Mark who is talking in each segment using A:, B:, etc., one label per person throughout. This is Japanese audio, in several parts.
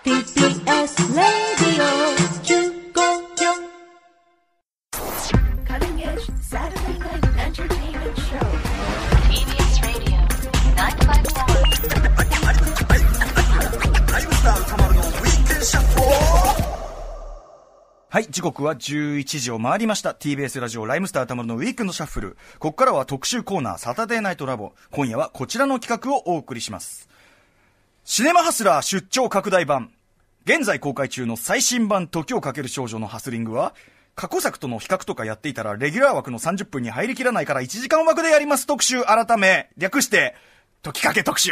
A: TBS レディオキン c a r n はい、時刻は11時を回りました。TBS ラジオライムスターたまるのウィークのシャッフル。ここからは特集コーナーサタデーナイトラボ。今夜はこちらの企画をお送りします。シネマハスラー出張拡大版。現在公開中の最新版時をかける少女のハスリングは、過去作との比較とかやっていたら、レギュラー枠の30分に入りきらないから1時間枠でやります特集改め、略して、時かけ特集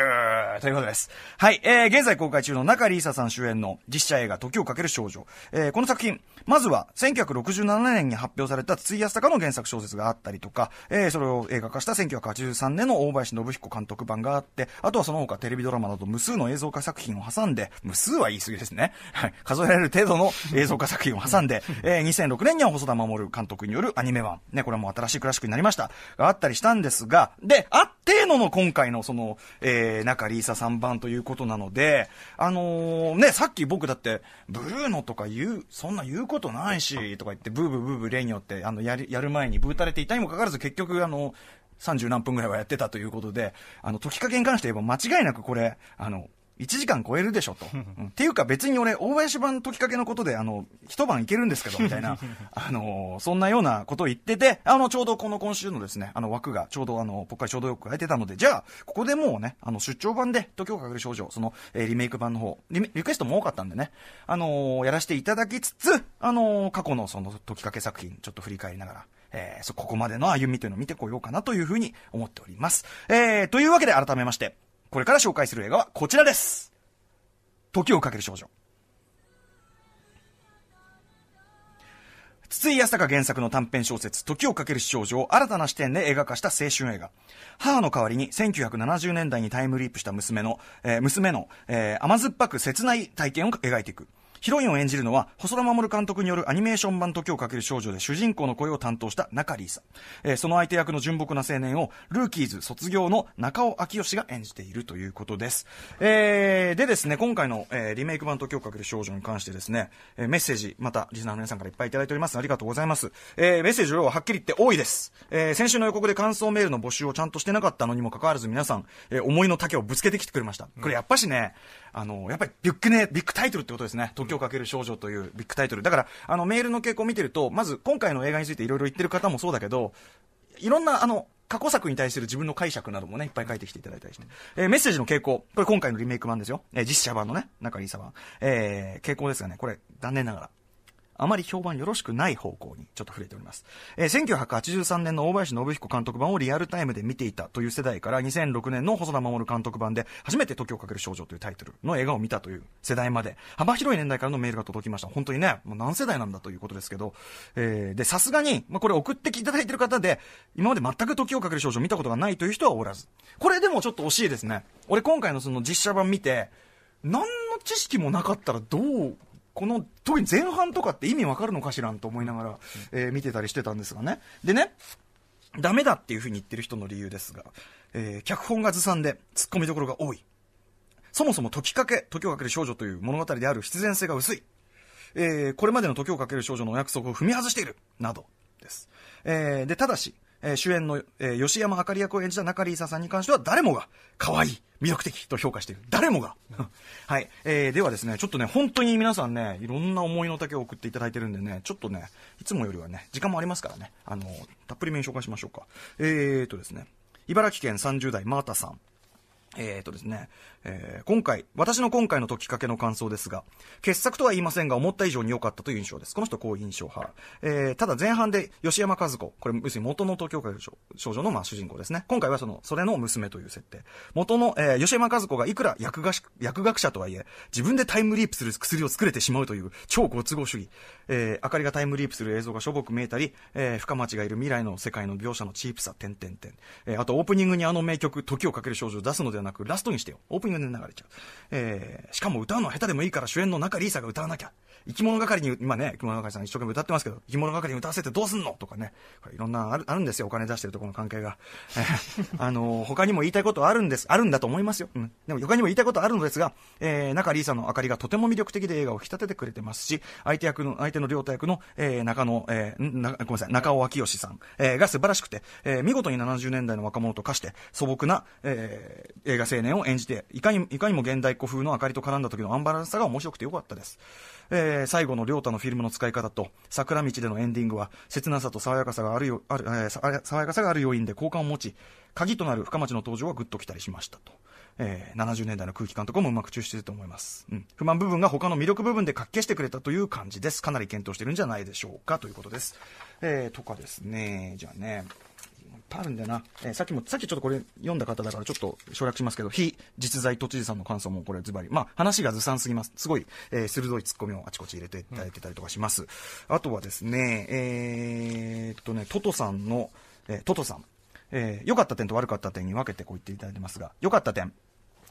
A: ということです。はい、えー、現在公開中の中里依紗さん主演の実写映画時をかける少女。えー、この作品、まずは1967年に発表されたや井康隆の原作小説があったりとか、えー、それを映画化した1983年の大林信彦監督版があって、あとはその他テレビドラマなど無数の映像化作品を挟んで、無数は言い過ぎですね。はい、数えられる程度の映像化作品を挟んで、えー、2006年には細田守監督によるアニメ版。ね、これはもう新しいクラシックになりました。があったりしたんですが、で、あってのの今回のそのの、えー、中３番ということなので、あのー、ね、さっき僕だって、ブルーノとか言う、そんな言うことないし、とか言って、ブーブーブーブーレによって、あの、やる、やる前にブーたれていたにもかかわらず、結局、あの、30何分ぐらいはやってたということで、あの、時かけに関して言えば間違いなくこれ、あの、1時間超えるでしょと、うん、っていうか別に俺大林版解きかけのことであの一晩いけるんですけどみたいな あのそんなようなことを言っててあのちょうどこの今週のですねあの枠がちょうどあのぽっかりちょうどよく空いてたのでじゃあここでもうねあの出張版で「東京かける少女」その、えー、リメイク版の方リリクエストも多かったんでねあのやらせていただきつつあの過去のその解きかけ作品ちょっと振り返りながらえー、そここまでの歩みというのを見てこようかなというふうに思っております。えー、というわけで改めまして、これから紹介する映画はこちらです。時をかける少女。筒井康隆原作の短編小説、時をかける少女を新たな視点で映画化した青春映画。母の代わりに1970年代にタイムリープした娘の、えー、娘の、えー、甘酸っぱく切ない体験を描いていく。ヒロインを演じるのは、細田守監督によるアニメーション版時をかける少女で主人公の声を担当した中里さん。えー、その相手役の純朴な青年を、ルーキーズ卒業の中尾明義が演じているということです。えー、でですね、今回の、えー、リメイク版時をかける少女に関してですね、えー、メッセージ、また、リスナーの皆さんからいっぱいいただいております。ありがとうございます。えー、メッセージ量ははっきり言って多いです。えー、先週の予告で感想メールの募集をちゃんとしてなかったのにもかかわらず皆さん、えー、思いの丈をぶつけてきてくれました。これやっぱしね、あの、やっぱりビッグネビッグタイトルってことですね。時をかける少女というビッグタイトル。だから、あの、メールの傾向を見てると、まず今回の映画についていろいろ言ってる方もそうだけど、いろんな、あの、過去作に対する自分の解釈などもね、いっぱい書いてきていただいたりして。えー、メッセージの傾向。これ今回のリメイク版ですよ。えー、実写版のね、中井さん。えー、傾向ですがね、これ、残念ながら、あまり評判よろしくない方向にちょっと触れております。えー、1983年の大林信彦監督版をリアルタイムで見ていたという世代から2006年の細田守監督版で初めて時をかける少女というタイトルの映画を見たという世代まで幅広い年代からのメールが届きました。本当にね、もう何世代なんだということですけど、えー、で、さすがに、まあ、これ送っていただいてる方で、今まで全く時をかける少女を見たことがないという人はおらず。これでもちょっと惜しいですね。俺今回のその実写版見て、何の知識もなかったらどうこの特に前半とかって意味わかるのかしらんと思いながら、えー、見てたりしてたんですがね。でね、ダメだっていうふうに言ってる人の理由ですが、えー、脚本がずさんで、ツッコミどころが多い。そもそも時かけ、時をかける少女という物語である必然性が薄い。えー、これまでの時をかける少女のお約束を踏み外している。など、です。えー、で、ただし、えー、主演の、えー、吉山明かり役を演じた中里紗さんに関しては誰もが可愛い魅力的と評価している誰もが はい、えー、ではですねちょっとね本当に皆さんねいろんな思いの丈を送っていただいてるんでねちょっとねいつもよりはね時間もありますからねあのたっぷりめに紹介しましょうかえー、っとですね茨城県30代マータさんえーとですねえー、今回、私の今回の解きかけの感想ですが、傑作とは言いませんが、思った以上に良かったという印象です。この人、好印象派。えー、ただ前半で、吉山和子、これ、要するに元の東京会少女の、まあ、主人公ですね。今回はその、それの娘という設定。元の、えー、吉山和子がいくら薬学薬学者とはいえ、自分でタイムリープする薬を作れてしまうという、超ご都合主義。えー、明かりがタイムリープする映像がしょぼく見えたり、えー、深町がいる未来の世界の描写のチープさ、点々点。えー、あと、オープニングにあの名曲、時をかける少女を出すのではなく、ラストにしてよ。オープ流れちゃう。えー、しかも歌うのは下手でもいいから主演の中里依紗が歌わなきゃ。生き物係に、今ね、生き物係さん一生懸命歌ってますけど、生き物係に歌わせてどうすんのとかね。これいろんなある、あるんですよ。お金出してるところの関係が。えー、あのー、他にも言いたいことあるんです。あるんだと思いますよ。うん。でも他にも言いたいことあるのですが、えー、中里依紗の明かりがとても魅力的で映画を引き立ててくれてますし、相手役の、相手の両太役の、えー、中野、えー、な、ごめんなさい、中尾明義さん、えー、が素晴らしくて、えー、見事に70年代の若者と化して、素朴な、えー、映画青年を演じていかにいかにも現代古風の明かりと絡んだ時のアンバランスさが面白くてよかったです、えー、最後の亮太のフィルムの使い方と桜道でのエンディングは切なさと爽やかさがあるよある、えー、爽やかさがある要因で好感を持ち鍵となる深町の登場はぐっときたりしましたと。えー、70年代の空気感とかもうまく抽出してると思います、うん、不満部分が他の魅力部分でかっけしてくれたという感じですかなり検討してるんじゃないでしょうかということです、えー、とかですねじゃあねぱいあるんだよな、えー、さっきも、さっきちょっとこれ読んだ方だからちょっと省略しますけど、非実在都知事さんの感想もこれズバリ。まあ、話がずさんすぎます。すごい、えー、鋭いツッコミをあちこち入れていただいてたりとかします。うん、あとはですね、えー、っとね、トトさんの、えー、トトさん。えー、良かった点と悪かった点に分けてこう言っていただいてますが、良かった点。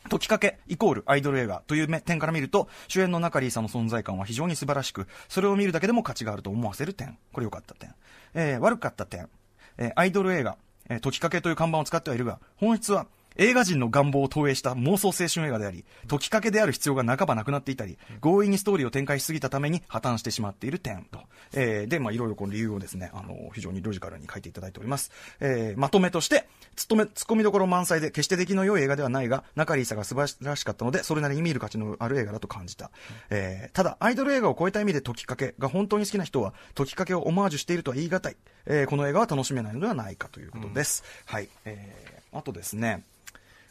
A: 解きかけイコールアイドル映画という点から見ると主演の中里依紗の存在感は非常に素晴らしくそれを見るだけでも価値があると思わせる点これ良かった点、えー、悪かった点、えー、アイドル映画えー、きかけという看板を使ってはいるが、本質は、映画人の願望を投影した妄想青春映画であり、解きかけである必要が半ばなくなっていたり、強引にストーリーを展開しすぎたために破綻してしまっている点と。えー、で、まあ、いろいろこの理由をですね、あの、非常にロジカルに書いていただいております。えー、まとめとして、突め、ツッコミどころ満載で、決して出来の良い映画ではないが、中里さが素晴らしかったので、それなりに見る価値のある映画だと感じた。えー、ただ、アイドル映画を超えた意味で解きかけが本当に好きな人は、解きかけをオマージュしているとは言い難い。えー、この映画は楽しめないのではないかということです。うん、はい。えー、あとですね、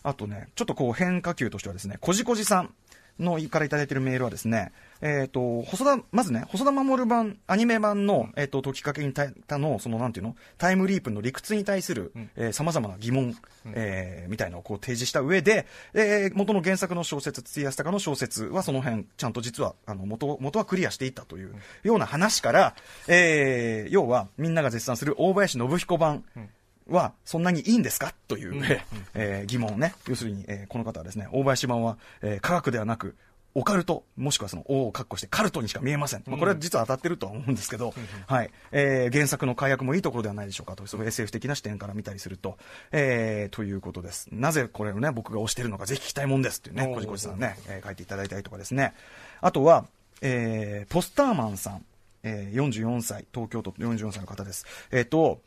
A: あとね、ちょっとこう変化球としてはですね、こじこじさん。のからいただいているメールはですね、えっ、ー、と、細田、まずね、細田守版、アニメ版の、えっ、ー、と、解きかけにたの、その、なんていうの、タイムリープの理屈に対する、うん、えま様々な疑問、うえー、みたいなのをこう提示した上で、えー、元の原作の小説、筒井康隆の小説はその辺、ちゃんと実は、あの、元、元はクリアしていったというような話から、えー、要は、みんなが絶賛する大林信彦版、うんはそんなにいいんですかという、ねん、えー、疑問ね、要するに、えー、この方はですね、大林版は、えー、科学ではなく、オカルト、もしくはその、王を括弧してカルトにしか見えません。まあ、これは実は当たってるとは思うんですけど、うん、はい。えー、原作の解約もいいところではないでしょうかと、そのいう SF 的な視点から見たりすると、えー、ということです。なぜこれをね、僕が推してるのか、ぜひ聞きたいもんですっていうね、こじこじさんね、えー、書いていただいたりとかですね。あとは、えー、ポスターマンさん、えー、44歳、東京都44歳の方です。えっ、ー、と、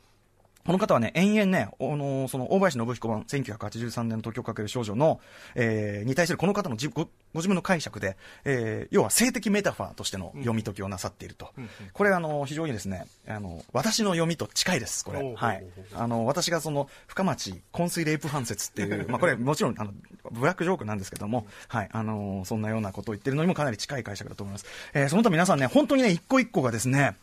A: この方はね、延々ね、あのー、その、大林信彦版、1983年の東京かける少女の、えー、に対するこの方のごご自分の解釈で、えー、要は性的メタファーとしての読み解きをなさっていると。うん、これ、あのー、非常にですね、あのー、私の読みと近いです、これ。はい。あのー、私がその、深町昏睡レイプ判説っていう、まあ、これ、もちろん、あの、ブラックジョークなんですけども、はい、あのー、そんなようなことを言ってるのにもかなり近い解釈だと思います。えー、その他皆さんね、本当にね、一個一個がですね、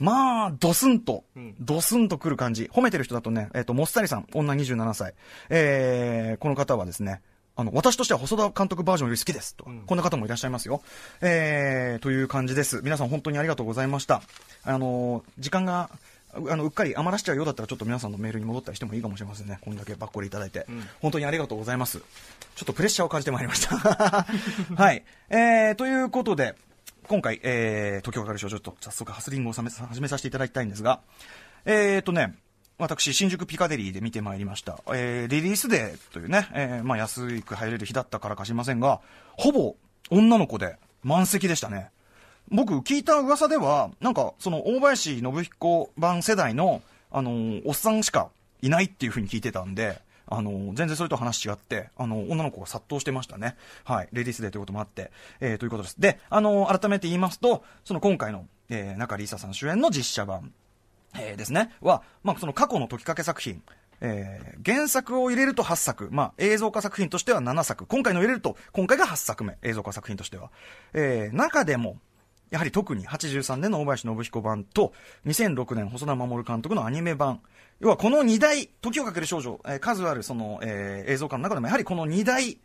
A: まあ、ドスンと、ドスンとくる感じ。褒めてる人だとね、えっ、ー、と、もっさりさん、女27歳。えー、この方はですね、あの、私としては細田監督バージョンより好きですとうん、こんな方もいらっしゃいますよ。えー、という感じです。皆さん本当にありがとうございました。あの時間が、あのうっかり余らしちゃうようだったらちょっと皆さんのメールに戻ったりしてもいいかもしれませんね、こんだけばっこりいただいて、うん、本当にありがとうございます、ちょっとプレッシャーを感じてまいりました。はい、えー、ということで、今回、えー、東京係長、ちょっと早速、ハスリングを始めさせていただきたいんですが、えーとね、私、新宿ピカデリーで見てまいりました。えー、リリースデーというね、えー、まあ、安く入れる日だったからかしませんが、ほぼ女の子で満席でしたね。僕、聞いた噂では、なんか、その、大林信彦版世代の、あのー、おっさんしかいないっていうふうに聞いてたんで、あの、全然それと話違って、あの、女の子が殺到してましたね。はい。レディースデーということもあって、えー、ということです。で、あの、改めて言いますと、その今回の、えー、中里依紗さん主演の実写版、えー、ですね、は、まあ、その過去の解きかけ作品、えー、原作を入れると8作、まあ、映像化作品としては7作、今回の入れると、今回が8作目、映像化作品としては。えー、中でも、やはり特に83年の大林信彦版と、2006年細田守監督のアニメ版、要はこの2大、時をかける少女、えー、数あるその、えー、映像化の中でも、やはりこの2大、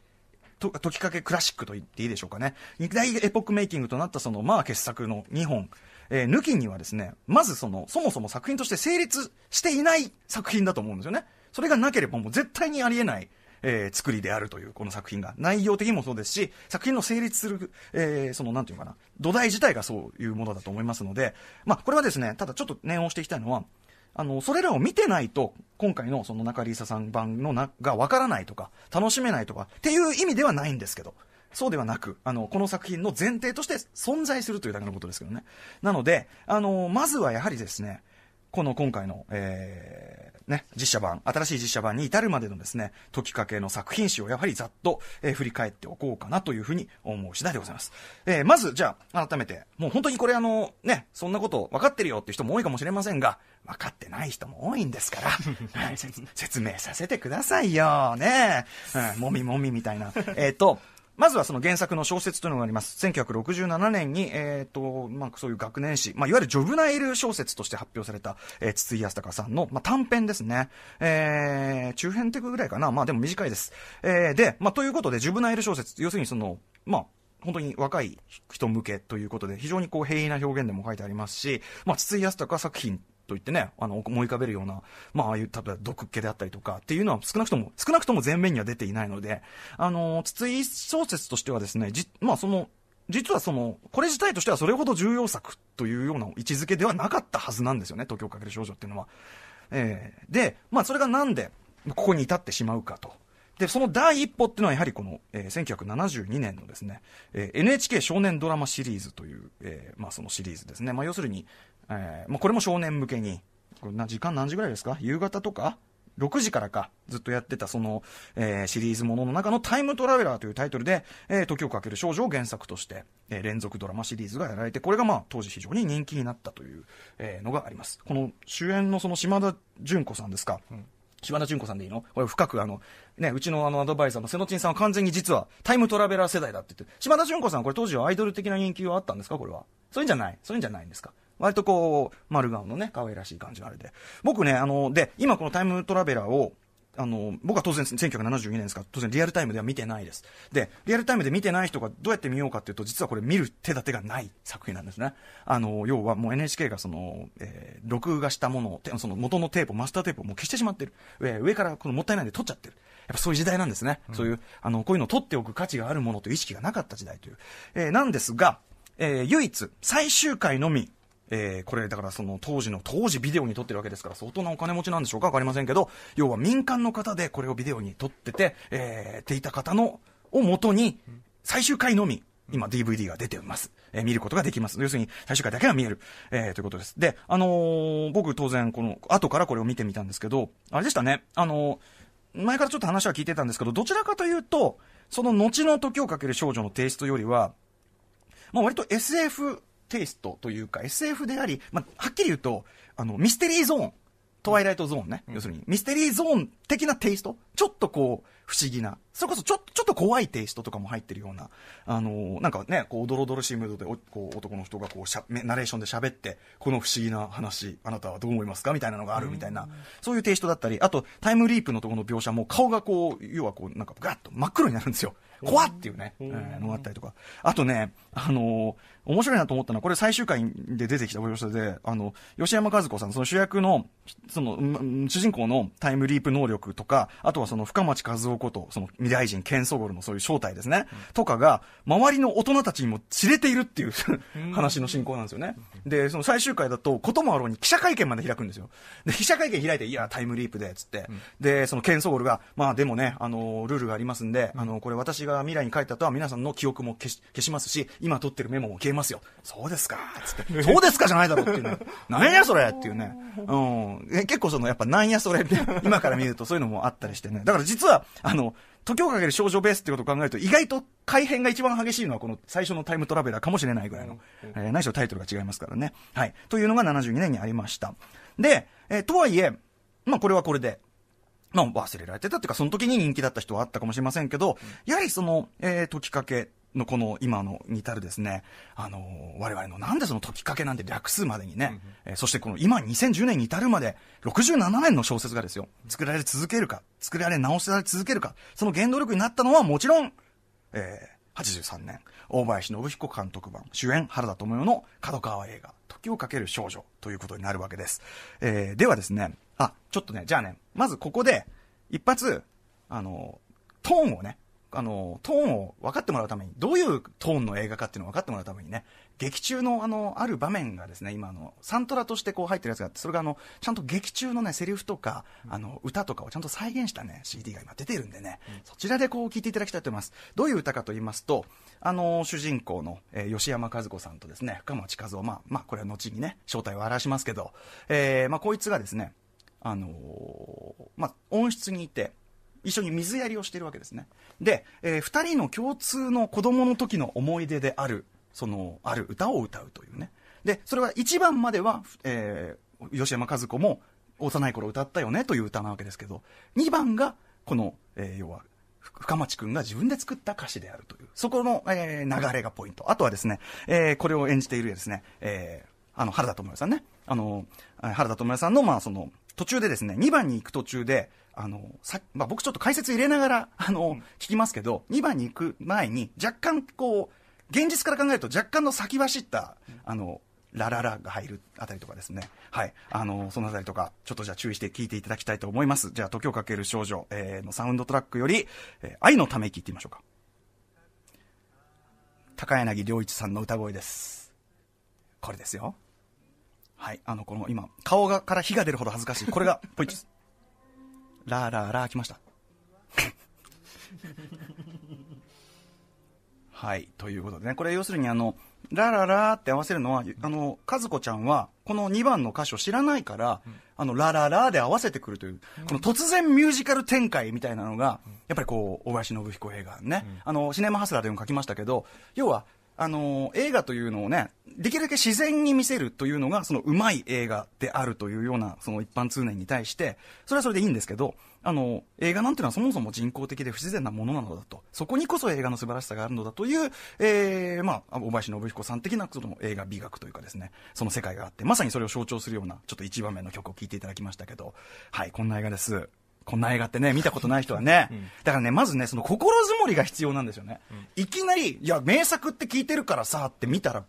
A: と時かけクラシックと言っていいでしょうかね。2大エポックメイキングとなったその、まあ傑作の2本。えー、抜きにはですね、まずその、そもそも作品として成立していない作品だと思うんですよね。それがなければもう絶対にありえない、えー、作りであるという、この作品が。内容的にもそうですし、作品の成立する、えー、その、なんていうかな、土台自体がそういうものだと思いますので、まあ、これはですね、ただちょっと念を押していきたいのは、あの、それらを見てないと、今回のその中里サさん版のながわからないとか、楽しめないとか、っていう意味ではないんですけど、そうではなく、あの、この作品の前提として存在するというだけのことですけどね。なので、あの、まずはやはりですね、この今回の、えー、ね、実写版、新しい実写版に至るまでのですね、時かけの作品集をやはりざっと、えー、振り返っておこうかなというふうに思う次第でございます。えー、まず、じゃあ、改めて、もう本当にこれあの、ね、そんなこと分かってるよっていう人も多いかもしれませんが、分かってない人も多いんですから、説明させてくださいよ、ね、うん、もみもみみたいな。えっ、と、まずはその原作の小説というのがあります。1967年に、えっ、ー、と、まあ、そういう学年誌、まあ、いわゆるジョブナイル小説として発表された、えー、筒井康隆さんの、まあ、短編ですね。えー、中編テクぐらいかな。まあ、でも短いです。えー、で、まあ、ということで、ジョブナイル小説、要するにその、まあ、本当に若い人向けということで、非常にこう、平易な表現でも書いてありますし、まあ、筒井康隆作品といってね、あの、思い浮かべるような、まあ、ああいう、例えば毒っ気であったりとかっていうのは少なくとも、少なくとも前面には出ていないので、あの、筒井小説としてはですね、じ、まあ、その、実はその、これ自体としてはそれほど重要作というような位置づけではなかったはずなんですよね、東京かける少女っていうのは。えー、で、まあ、それがなんで、ここに至ってしまうかと。で、その第一歩っていうのはやはりこの、えー、1972年のですね、えー、NHK 少年ドラマシリーズという、えー、まあそのシリーズですね。まあ要するに、えー、まあ、これも少年向けに、これな時間何時ぐらいですか夕方とか6時からか、ずっとやってたその、えー、シリーズものの中のタイムトラベラーというタイトルで、えー、時をかける少女を原作として、えー、連続ドラマシリーズがやられて、これがまあ当時非常に人気になったという、えー、のがあります。この主演のその島田純子さんですか。うん島田純子さんでいいのこれ深くあの、ね、うちのあのアドバイザーの瀬野ちんさんは完全に実はタイムトラベラー世代だって言って、島田純子さんこれ当時はアイドル的な人気はあったんですかこれは。そういうんじゃないそういうんじゃないんですか割とこう、丸顔のね、可愛らしい感じのあれで。僕ね、あの、で、今このタイムトラベラーを、あの、僕は当然1972年ですから、当然リアルタイムでは見てないです。で、リアルタイムで見てない人がどうやって見ようかっていうと、実はこれ見る手立てがない作品なんですね。あの、要はもう NHK がその、えー、録画したものを、その元のテープ、マスターテープをもう消してしまってる。え上からこのもったいないで取っちゃってる。やっぱそういう時代なんですね。うん、そういう、あの、こういうのを取っておく価値があるものという意識がなかった時代という。えー、なんですが、え唯一、最終回のみ、えー、これだからその当時の当時ビデオに撮ってるわけですから相当なお金持ちなんでしょうか分かりませんけど要は民間の方でこれをビデオに撮ってて、えー、ていた方のをもとに最終回のみ今 DVD が出てます、えー、見ることができます要するに最終回だけが見える、えー、ということですであのー、僕当然この後からこれを見てみたんですけどあれでしたねあの前からちょっと話は聞いてたんですけどどちらかというとその後の時をかける少女の提出よりはまあ割と SF テイストというか SF であり、まあ、はっきり言うと、あの、ミステリーゾーン。トワイライトゾーンね。うん、要するに、ミステリーゾーン的なテイストちょっとこう、不思議な、それこそちょちょっと怖いテイストとかも入ってるような、あのー、なんかね、こう、ドロドロしいムードでこう男の人がこうしゃ、ナレーションで喋って、この不思議な話、あなたはどう思いますかみたいなのがあるみたいな、そういうテイストだったり、あと、タイムリープのところの描写も、顔がこう、要はこう、なんか、ガッと真っ黒になるんですよ。怖っていうね、えー、のがあったりとか。あとね、あのー、面白いなと思ったのは、これ最終回で出てきた描写で、あの、吉山和子さん、その主役の、その、主人公のタイムリープ能力とか、あとはその深町和夫こと、その未来人、ケンソゴルのそういう正体ですね、うん、とかが、周りの大人たちにも知れているっていう話の進行なんですよね。で、その最終回だと、こともあろうに記者会見まで開くんですよ。で、記者会見開いて、いや、タイムリープで、つって、うん、で、そのケンソゴルが、まあでもね、あの、ルールがありますんで、あの、これ私が未来に帰ったとは皆さんの記憶も消し消しますし、今撮ってるメモも消えますよ。そうですか、つって、そうですかじゃないだろうっていうね、なんやそれっていうね、うん、結構その、やっぱなんやそれって、今から見るとそういうのもあったりしてね。だから実は、あの、時をかける少女ベースってことを考えると、意外と改変が一番激しいのはこの最初のタイムトラベラーかもしれないぐらいの、うんうん、えー、ないしタイトルが違いますからね。はい。というのが72年にありました。で、えー、とはいえ、まあこれはこれで、まあ忘れられてたっていうか、その時に人気だった人はあったかもしれませんけど、うん、やはりその、えー、時かけのこの今のに至るですね、あの、我々のなんでその時かけなんて略数までにね、うん、えー、そしてこの今2010年に至るまで67年の小説がですよ、作られ続けるか、作られ直られ続けるか、その原動力になったのはもちろん、えー、83年、大林信彦監督版、主演原田智世の角川映画、時をかける少女ということになるわけです。えー、ではですね、あ、ちょっとね、じゃあね、まずここで、一発、あの、トーンをね、あの、トーンを分かってもらうために、どういうトーンの映画かっていうのを分かってもらうためにね、劇中のあの、ある場面がですね、今あの、サントラとしてこう入ってるやつがあって、それがあの、ちゃんと劇中のね、セリフとか、あの、歌とかをちゃんと再現したね、CD が今出てるんでね、そちらでこう聴いていただきたいと思います。どういう歌かと言いますと、あの、主人公の、えー、吉山和子さんとですね、深町和夫、まあ、まあ、これは後にね、正体を表しますけど、えー、まあ、こいつがですね、あのー、まあ、音質にいて、一緒に水やりをしているわけですねで、えー、2人の共通の子供の時の思い出であるそのある歌を歌うというねでそれは1番までは、えー、吉山和子も幼い頃歌ったよねという歌なわけですけど2番がこの、えー、要は深町君が自分で作った歌詞であるというそこの、えー、流れがポイントあとはですね、えー、これを演じているですね、えー、あの原田知世さんねあの原田知世さんの,、まあその途中でですね2番に行く途中であの、さまあ、僕ちょっと解説入れながら、あの、聞きますけど、2番に行く前に、若干こう、現実から考えると若干の先走った、あの、ラララが入るあたりとかですね。はい。あの、そのあたりとか、ちょっとじゃあ注意して聞いていただきたいと思います。じゃあ、時をかける少女、えー、のサウンドトラックより、えー、愛のため息ってみましょうか。高柳良一さんの歌声です。これですよ。はい。あの、この今、顔がから火が出るほど恥ずかしい。これが、ポイントです。ラーラーラー来ました。はい、ということでね、これ要するにあの、ラララーって合わせるのは、あの、和子ちゃんは、この2番の歌詞を知らないから、うん、あの、ラララーで合わせてくるという、この突然ミュージカル展開みたいなのが、うん、やっぱりこう、小林信彦映画ね、あの、シネマハスラーでも書きましたけど、要は、あの映画というのをね、できるだけ自然に見せるというのが、そのうまい映画であるというような、その一般通念に対して、それはそれでいいんですけど、あの、映画なんていうのはそもそも人工的で不自然なものなのだと、そこにこそ映画の素晴らしさがあるのだという、えー、まあ、小林信彦さん的なその映画美学というかですね、その世界があって、まさにそれを象徴するような、ちょっと一場面の曲を聴いていただきましたけど、はい、こんな映画です。こんな映画ってね、見たことない人はね。うん、だからね、まずね、その心づもりが必要なんですよね。うん、いきなり、いや、名作って聞いてるからさ、って見たら、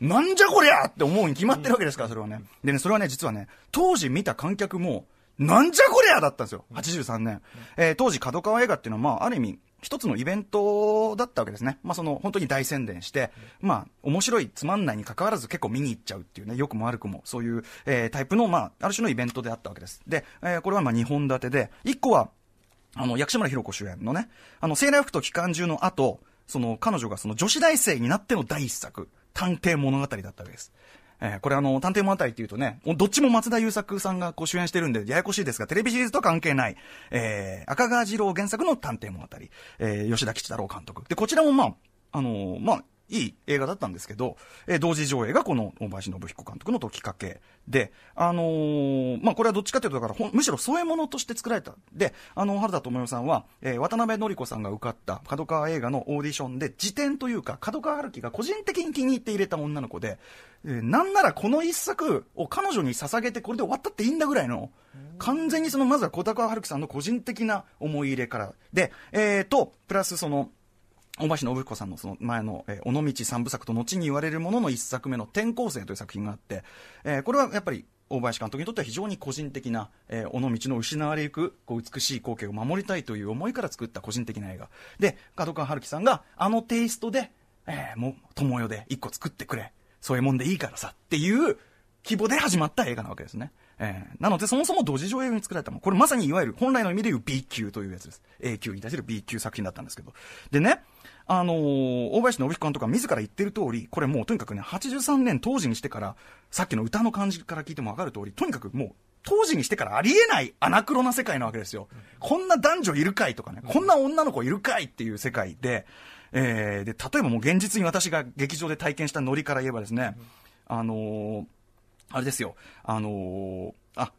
A: なんじゃこりゃって思うに決まってるわけですから、それはね。でね、それはね、実はね、当時見た観客も、なんじゃこりゃだったんですよ。83年。えー、当時、角川映画っていうのは、まあ、ある意味、一つのイベントだったわけですね。まあ、その、本当に大宣伝して、まあ、面白い、つまんないに関わらず結構見に行っちゃうっていうね、良くも悪くも、そういう、えー、タイプの、まあ、ある種のイベントであったわけです。で、えー、これはま二本立てで、一個は、あの、薬師丸ひろ子主演のね、あの、生来服と機関銃の後、その、彼女がその女子大生になっての第一作、探偵物語だったわけです。えー、これあの、探偵物語っていうとね、どっちも松田優作さんがこう主演してるんで、ややこしいですが、テレビシリーズとは関係ない、えー、赤川次郎原作の探偵物語、えー、吉田吉太郎監督。で、こちらもまあ、あのー、まあ、いい映画だったんですけど、えー、同時上映がこの大林信彦監督の時かけで、あのー、まあ、これはどっちかというと、だからむしろ添え物として作られた。で、あの、原田智代さんは、えー、渡辺典子さんが受かった角川映画のオーディションで、辞典というか、角川春樹が個人的に気に入って入れた女の子で、えー、なんならこの一作を彼女に捧げて、これで終わったっていいんだぐらいの、完全にその、まずは小高春樹さんの個人的な思い入れから、で、えっ、ー、と、プラスその、大橋信彦さんのその前の、えー、尾道三部作と後に言われるものの一作目の転校生という作品があって、えー、これはやっぱり大林監督にとっては非常に個人的な、えー、尾道の失われゆくこう美しい光景を守りたいという思いから作った個人的な映画。で、角川春樹さんがあのテイストで、えー、もう、友よで一個作ってくれ。そういうもんでいいからさっていう規模で始まった映画なわけですね。えー、なので、そもそも同時上映に作られたもん。これまさにいわゆる本来の意味でいう B 級というやつです。A 級に対する B 級作品だったんですけど。でね、あのー、大林信彦監督が自ら言ってる通り、これもうとにかくね、83年当時にしてから、さっきの歌の感じから聞いてもわかる通り、とにかくもう、当時にしてからありえないアナクロな世界なわけですよ。こんな男女いるかいとかね、こんな女の子いるかいっていう世界で、えー、で、例えばもう現実に私が劇場で体験したノリから言えばですね、あのー、あれですよ、あのー、あ、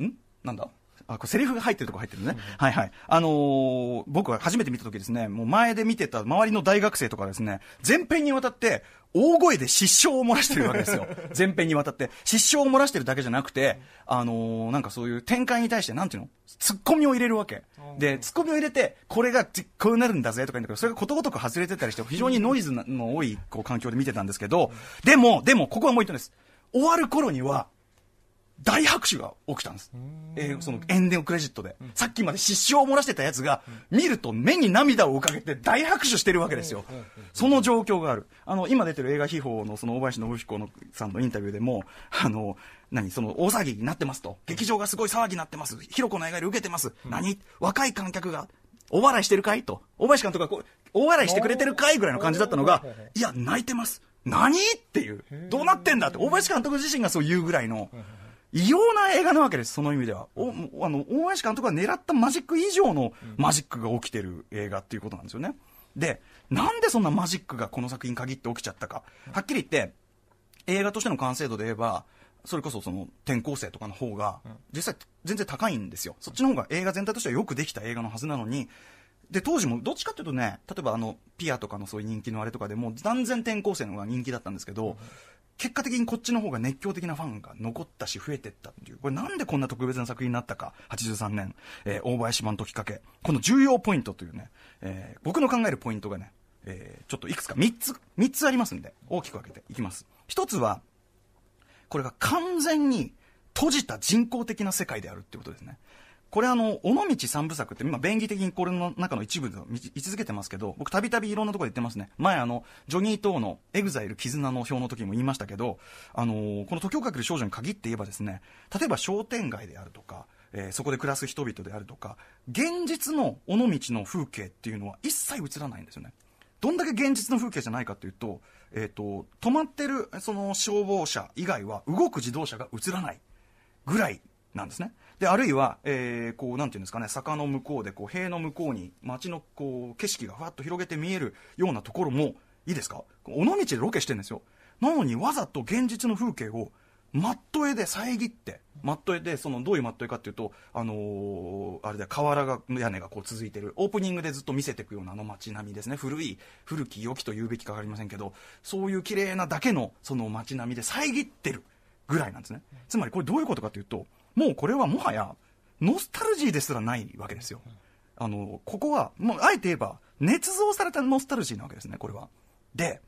A: んなんだあ、これセリフが入ってるとこ入ってるね。はいはい。あのー、僕は初めて見た時ですね、もう前で見てた周りの大学生とかですね、全編にわたって、大声で失笑を漏らしてるわけですよ。前 編にわたって。失笑を漏らしてるだけじゃなくて、あのー、なんかそういう展開に対して、なんていうの突っ込みを入れるわけ。で、突っ込みを入れて、これがこうなるんだぜとか言うんだけど、それがことごとく外れてたりして、非常にノイズの多いこう環境で見てたんですけど、でも、でも、ここはもう一点です。終わる頃には、大拍手が起きたんです。えー、そのエンディングクレジットで、うん、さっきまで失笑を漏らしてたやつが、うん、見ると目に涙を浮かべて大拍手してるわけですよ。その状況がある。あの、今出てる映画秘宝のその大林信彦のさんのインタビューでも、あの、何その大騒ぎになってますと。劇場がすごい騒ぎになってます。ヒロコの映画より受けてます。何若い観客がお笑いしてるかいと。大林監督がこう、お笑いしてくれてるかいぐらいの感じだったのが、いや、泣いてます。何っていう。どうなってんだって。大林監督自身がそう言うぐらいの。異様な映画なわけです、その意味では。おあの大林監督が狙ったマジック以上のマジックが起きてる映画っていうことなんですよね。で、なんでそんなマジックがこの作品限って起きちゃったか。はっきり言って、映画としての完成度で言えば、それこそその転校生とかの方が、実際全然高いんですよ。そっちの方が映画全体としてはよくできた映画のはずなのに、で、当時もどっちかというとね、例えばあの、ピアとかのそういう人気のあれとかでも、断然転校生の方が人気だったんですけど、結果的にこっちの方が熱狂的なファンが残ったし増えてったっていう。これなんでこんな特別な作品になったか。83年、えー、大林版ときかけ。この重要ポイントというね、えー、僕の考えるポイントがね、えー、ちょっといくつか3つ、3つありますんで、大きく分けていきます。1つは、これが完全に閉じた人工的な世界であるってことですね。これあの、尾道三部作って、今、便宜的にこれの中の一部で位置づけてますけど、僕、たびたびいろんなところで言ってますね。前、あの、ジョニー・トーのエグザイル絆の表の時も言いましたけど、あのー、この時をかける少女に限って言えばですね、例えば商店街であるとか、えー、そこで暮らす人々であるとか、現実の尾道の風景っていうのは一切映らないんですよね。どんだけ現実の風景じゃないかというと、えっ、ー、と、止まってる、その消防車以外は動く自動車が映らないぐらいなんですね。であるいは、えー、こうなんていうんですかね坂の向こうでこう塀の向こうに街のこう景色がふわっと広げて見えるようなところもいいですか尾道でロケしてるんですよなのにわざと現実の風景をマット絵で遮ってマット絵でそのどういうマット絵かっていうと、あのー、あれで瓦が屋根がこう続いてるオープニングでずっと見せていくようなあの街並みですね古い古き良きと言うべきか分かりませんけどそういう綺麗なだけのその街並みで遮ってるぐらいなんですねつまりこれどういうことかというともうこれはもはや、ノスタルジーですらないわけですよ。あの、ここは、もうあえて言えば、捏造されたノスタルジーなわけですね、これは。で、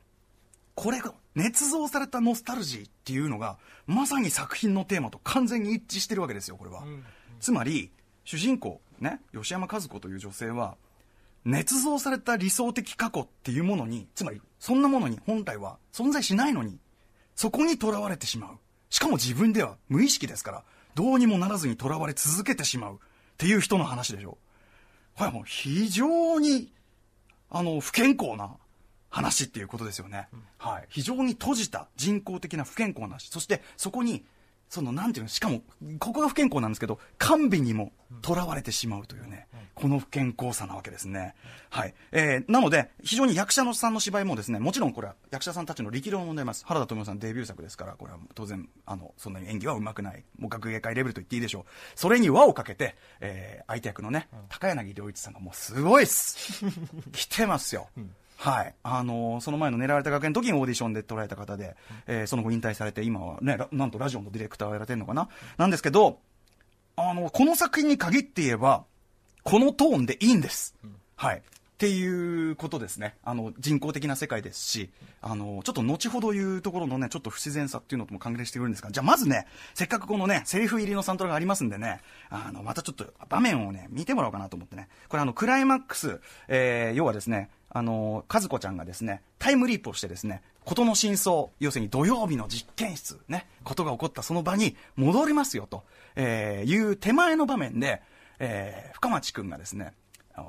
A: これが、捏造されたノスタルジーっていうのが、まさに作品のテーマと完全に一致してるわけですよ、これは。うんうん、つまり、主人公、ね、吉山和子という女性は、捏造された理想的過去っていうものに、つまり、そんなものに本体は存在しないのに、そこにとらわれてしまう。しかも自分では無意識ですから、どうにもならずにとらわれ続けてしまうっていう人の話でしょ。これはもう非常に、あの、不健康な話っていうことですよね。うん、はい。非常に閉じた人工的な不健康な話。そしてそこにそのなんていうのしかもここが不健康なんですけど甘美にもとらわれてしまうというね、この不健康さなわけですね、はいえー、なので非常に役者のさんの芝居もですねもちろんこれは役者さんたちの力量の問題ます原田知世さんデビュー作ですからこれは当然あのそんなに演技はうまくないもう学芸会レベルと言っていいでしょうそれに輪をかけて、えー、相手役のね、高柳良一さんがもうすごいっす 来てますよ、はい、あのその前の狙われた学園の時にオーディションで捉えた方で、えー、その後引退されて、今はね、なんとラジオのディレクターをやられてるのかな、なんですけどあの、この作品に限って言えば、このトーンでいいんです。はいっていうことですね。あの、人工的な世界ですし、あの、ちょっと後ほど言うところのね、ちょっと不自然さっていうのとも関連してくるんですが、じゃあまずね、せっかくこのね、セリフ入りのサントラがありますんでね、あの、またちょっと場面をね、見てもらおうかなと思ってね。これあの、クライマックス、えー、要はですね、あの和子ちゃんがですねタイムリープをしてですね事の真相要するに土曜日の実験室ねことが起こったその場に戻りますよと、えー、いう手前の場面で、えー、深町君がですね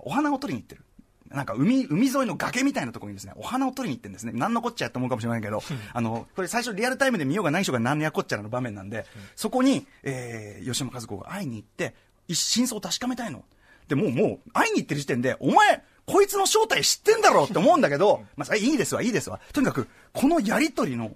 A: お花を取りに行ってるなんか海、海沿いの崖みたいなところにですね、お花を取りに行ってんですね。なんのこっちゃと思うかもしれないけど、あの、これ最初リアルタイムで見ようがない人がなんのやこっちゃの場面なんで、そこに、えー、吉山和子が会いに行って、真相を確かめたいの。で、もう、もう、会いに行ってる時点で、お前、こいつの正体知ってんだろうって思うんだけど、まあ、いいですわ、いいですわ。とにかく、このやりとりの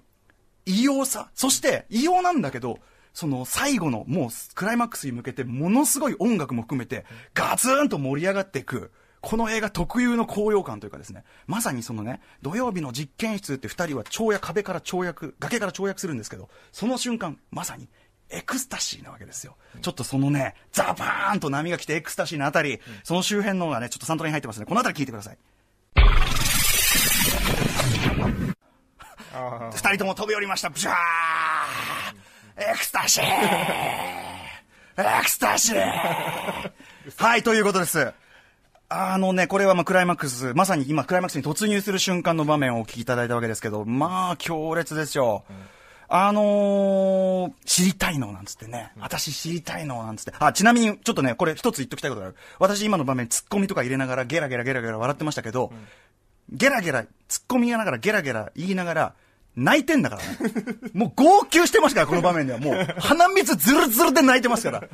A: 異様さ、そして異様なんだけど、その最後のもうクライマックスに向けてものすごい音楽も含めてガツンと盛り上がっていく。この映画特有の高揚感というかですね、まさにそのね、土曜日の実験室って二人は跳躍、壁から跳躍、崖から跳躍するんですけど、その瞬間、まさにエクスタシーなわけですよ、ちょっとそのね、ザバーンと波が来てエクスタシーのあたり、その周辺のがね、ちょっとサントラに入ってますね、このあたり聞いてください。二人とも飛び降りました、ブシャーエクスタシーエクスタシーはい、ということです。あのね、これはまあクライマックス、まさに今クライマックスに突入する瞬間の場面をお聞きいただいたわけですけど、まあ強烈ですよ。うんあのー、知りたいのなんつってね、私知りたいのなんつって、あ、ちなみにちょっとね、これ一つ言っときたいことがある。私今の場面、ツッコミとか入れながらゲラゲラゲラゲラ笑ってましたけど、うん、ゲラゲラ、ツッコミがながらゲラゲラ言いながら、泣いてんだからね。もう号泣してますから、この場面では。もう、鼻水ずるずるで泣いてますから。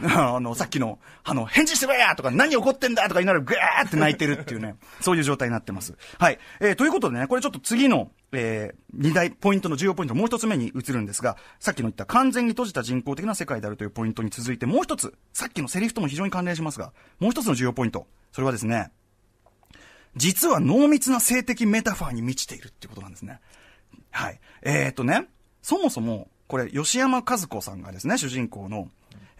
A: あの、さっきの、あの、返事してくれやとか、何怒ってんだとか言いながら、ぐーって泣いてるっていうね、そういう状態になってます。はい。えー、ということでね、これちょっと次の、えー、2大ポイントの重要ポイント、もう一つ目に移るんですが、さっきの言った完全に閉じた人工的な世界であるというポイントに続いて、もう一つ、さっきのセリフとも非常に関連しますが、もう一つの重要ポイント、それはですね、実は濃密な性的メタファーに満ちているっていうことなんですね。はい。えー、っとね、そもそも、これ、吉山和子さんがですね、主人公の、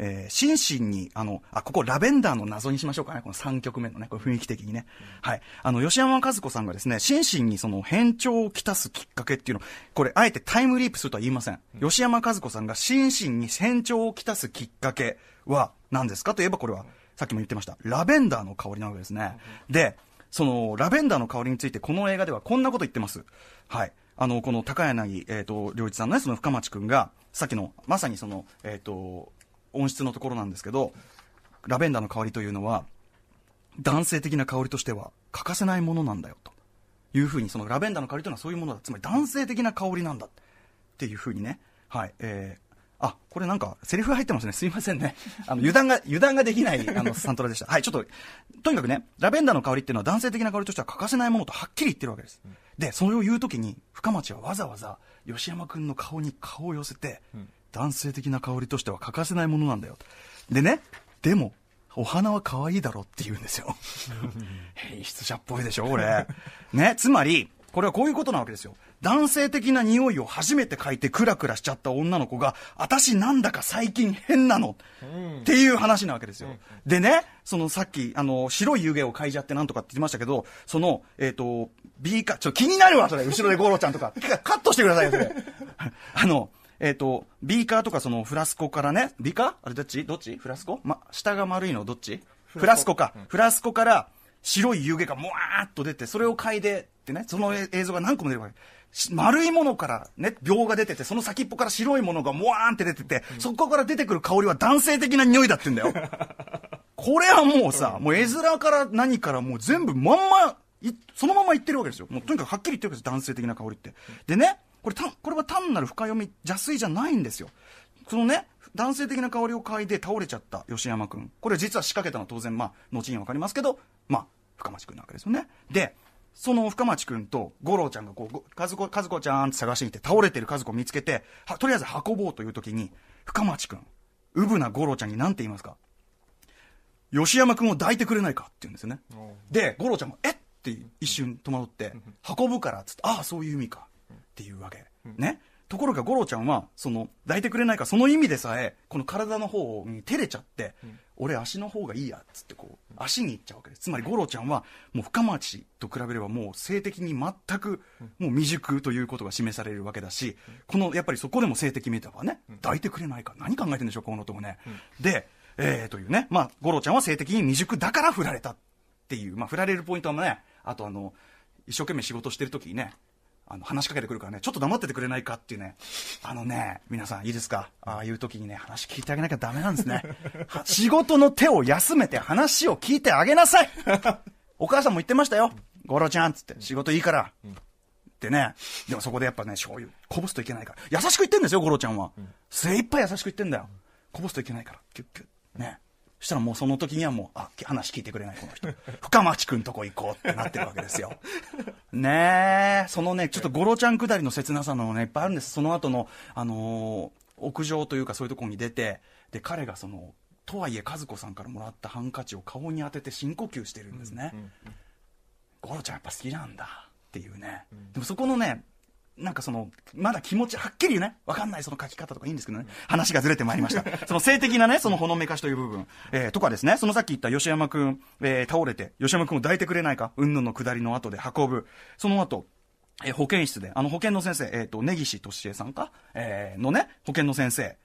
A: えー、心身に、あの、あ、ここラベンダーの謎にしましょうかね、この3曲目のね、これ雰囲気的にね。はい。あの、吉山和子さんがですね、心身にその変調をきたすきっかけっていうの、これ、あえてタイムリープするとは言いません。うん、吉山和子さんが心身に変調をきたすきっかけは何ですかといえばこれは、さっきも言ってました、ラベンダーの香りなわけですね。うん、で、その、ラベンダーの香りについて、この映画ではこんなこと言ってます。はい。あの、この高柳、えっ、ー、と、良一さんのね、その深町君が、さっきの、まさにその、えっ、ー、と、音質のところなんですけどラベンダーの香りというのは男性的な香りとしては欠かせないものなんだよというふうにそのラベンダーの香りというのはそういうものだつまり男性的な香りなんだっていうふうにね、はいえー、あ、これなんか、セリフが入ってますね。すいませんね。あの、油断が、油断ができない、あの、サントラでした。はい、ちょっと、とにかくね、ラベンダーの香りっていうのは男性的な香りとしては欠かせないものとはっきり言ってるわけです。うん、で、それを言うときに、深町はわざわざ、吉山君の顔に顔を寄せて、うん、男性的な香りとしては欠かせないものなんだよでねでもお花は可愛いだろって言うんですよ 変質者っぽいでしょこれねつまりこれはこういうことなわけですよ男性的な匂いを初めて嗅いてクラクラしちゃった女の子が私なんだか最近変なの、っていう話なわけですよ、でねそのさっきあの白い湯気を嗅いじゃってなんとかって言ってましたけどそのえっ、ー、と B かちょ気になるわそれ後ろで五郎ちゃんとか カットしてくださいよそれ あのえっ、ー、と、ビーカーとかそのフラスコからね、ビーカーあれどっちどっちフラスコま、下が丸いのどっちフラスコか、フラスコから白い湯気がもわーっと出て、それを嗅いでってね、その映像が何個も出るわけ。丸いものからね、病が出てて、その先っぽから白いものがもわーんって出てて、そこから出てくる香りは男性的な匂いだってんだよ。これはもうさ、もう絵面から何からもう全部まんま、そのまま言ってるわけですよ。もうとにかくはっきり言ってるわけです、男性的な香りって。でね、これこれは単なる深読み邪推じゃないんですよそのね男性的な香りを嗅いで倒れちゃった吉山君これ実は仕掛けたのは当然まあ後に分かりますけどまあ深町君なわけですよねでその深町君と五郎ちゃんがこう、和子、和子ちゃんって探しに行って倒れてる和子を見つけて、は、とりあえず運ぼうという時に、深町君、うぶな五郎ちゃんに何て言いますか吉山君を抱いてくれないかって言うんですよね。で、五郎ちゃんも、えって一瞬戸惑って、運ぶからっつって、ああ、そういう意味か。っていうわけ。ね。ところが五郎ちゃんは、その、抱いてくれないか、その意味でさえ、この体の方に照れちゃって、うん、俺足の方がいいや、っつってこう、足に行っちゃうわけです。つまり五郎ちゃんは、もう深町と比べればもう性的に全く、もう未熟ということが示されるわけだし、この、やっぱりそこでも性的メーターはね、抱いてくれないか、何考えてんでしょう、この男ね。で、えー、というね、まあ、五郎ちゃんは性的に未熟だから振られたっていう、まあ、振られるポイントはね、あとあの、一生懸命仕事してる時にね、あの話しかけてくるからね、ちょっと黙っててくれないかっていうね、あのね、皆さんいいですか、ああいう時にね、話聞いてあげなきゃだめなんですね。仕事の手を休めて話を聞いてあげなさいお母さんも言ってましたよ。五郎ちゃんっつって、仕事いいから。うんっね、でもそこでやっぱね、醤油こぼすといけないから、優しく言ってんですよ、五郎ちゃんは。精一杯優しく言ってんだよ。こぼすといけないから、キュッキュッ。ね。そしたらもうその時にはもう、あ、話聞いてくれないこの人。深町くんとこ行こうってなってるわけですよ。ねえ、そのね、ちょっとゴロちゃんくだりの切なさのね、いっぱいあるんです。その後の、あのー、屋上というかそういうところに出て、で、彼がその、とはいえ和子さんからもらったハンカチを顔に当てて深呼吸してるんですね。うんうん、ゴロちゃんやっぱ好きなんだっていうね。でもそこのね、なんかその、まだ気持ち、はっきりね、わかんないその書き方とかいいんですけどね、話がずれてまいりました。その性的なね、そのほのめかしという部分、えー、とかですね、そのさっき言った吉山くん、えー、倒れて、吉山くんを抱いてくれないか、うんぬんの下りの後で運ぶ。その後、えー、保健室で、あの保健の先生、えっ、ー、と、根岸敏恵さんか、えー、のね、保健の先生、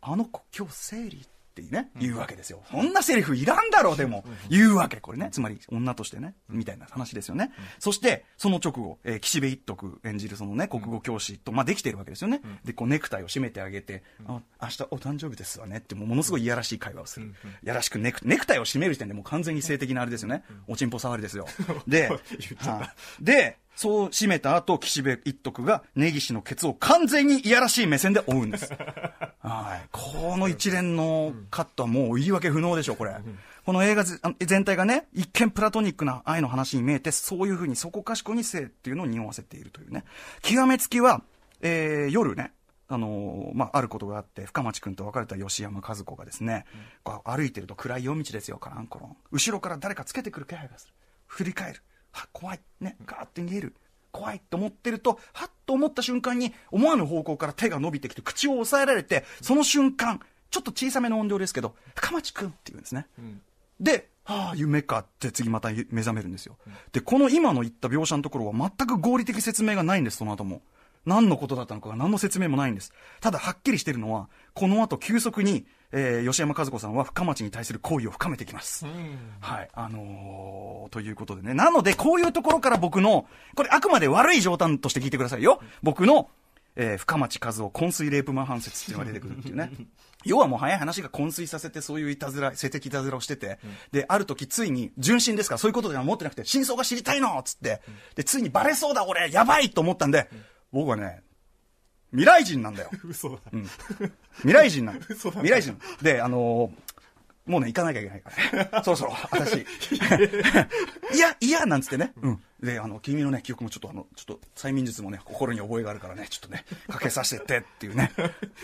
A: あの子今日生理ってね、言うわけですよ。そんなセリフいらんだろう、でも。言うわけ、これね。つまり、女としてね、みたいな話ですよね。そして、その直後、え岸辺一徳演じるそのね、国語教師と、まあ、できてるわけですよね。で、こう、ネクタイを締めてあげて、あ明日お誕生日ですわねって、もものすごいいやらしい会話をする。やらしくネク、ネクタイを締める時点でもう完全に性的なあれですよね。おちんぽ触りですよ。で、で、そう締めた後、岸辺一徳が根岸のケツを完全にいやらしい目線で追うんです。はい。この一連のカットはもう言い訳不能でしょ、これ。この映画全体がね、一見プラトニックな愛の話に見えて、そういうふうにそこかしこに性っていうのを匂わせているというね。極めつきは、えー、夜ね、あのー、まあ、あることがあって、深町君と別れた吉山和子がですね、うん、歩いてると暗い夜道ですよ、カランコロン。後ろから誰かつけてくる気配がする。振り返る。怖い、ね、ガーッて逃げる。怖いって思ってると、はっと思った瞬間に、思わぬ方向から手が伸びてきて、口を押さえられて、その瞬間、ちょっと小さめの音量ですけど、深町君って言うんですね。うん、で、はあ、夢かって次また目覚めるんですよ。で、この今の言った描写のところは全く合理的説明がないんです、その後も。何のことだったのかが何の説明もないんです。ただ、はっきりしてるのは、この後急速に、えー、吉山和子さんは深町に対する好意を深めてきます。はい。あのー、ということでね。なので、こういうところから僕の、これあくまで悪い冗談として聞いてくださいよ。僕の、えー、深町和夫昏睡レイプマン犯説っていうのが出てくるっていうね。要はもう早い話が昏睡させて、そういういたずら、性的いたずらをしてて、うん、で、ある時ついに、純真ですから、そういうことでは持ってなくて、真相が知りたいのっつって、うん、で、ついにバレそうだ俺、やばいと思ったんで、うん僕はね、未来人なんだよ。嘘だ。うん、未来人なんだ。嘘だ。未来人。で、あのー、もうね、行かなきゃいけないから、ね、そろそろ、私。いや、いや、なんつってね。うん。で、あの、君のね、記憶もちょっと、あの、ちょっと、催眠術もね、心に覚えがあるからね、ちょっとね、かけさせてっていうね。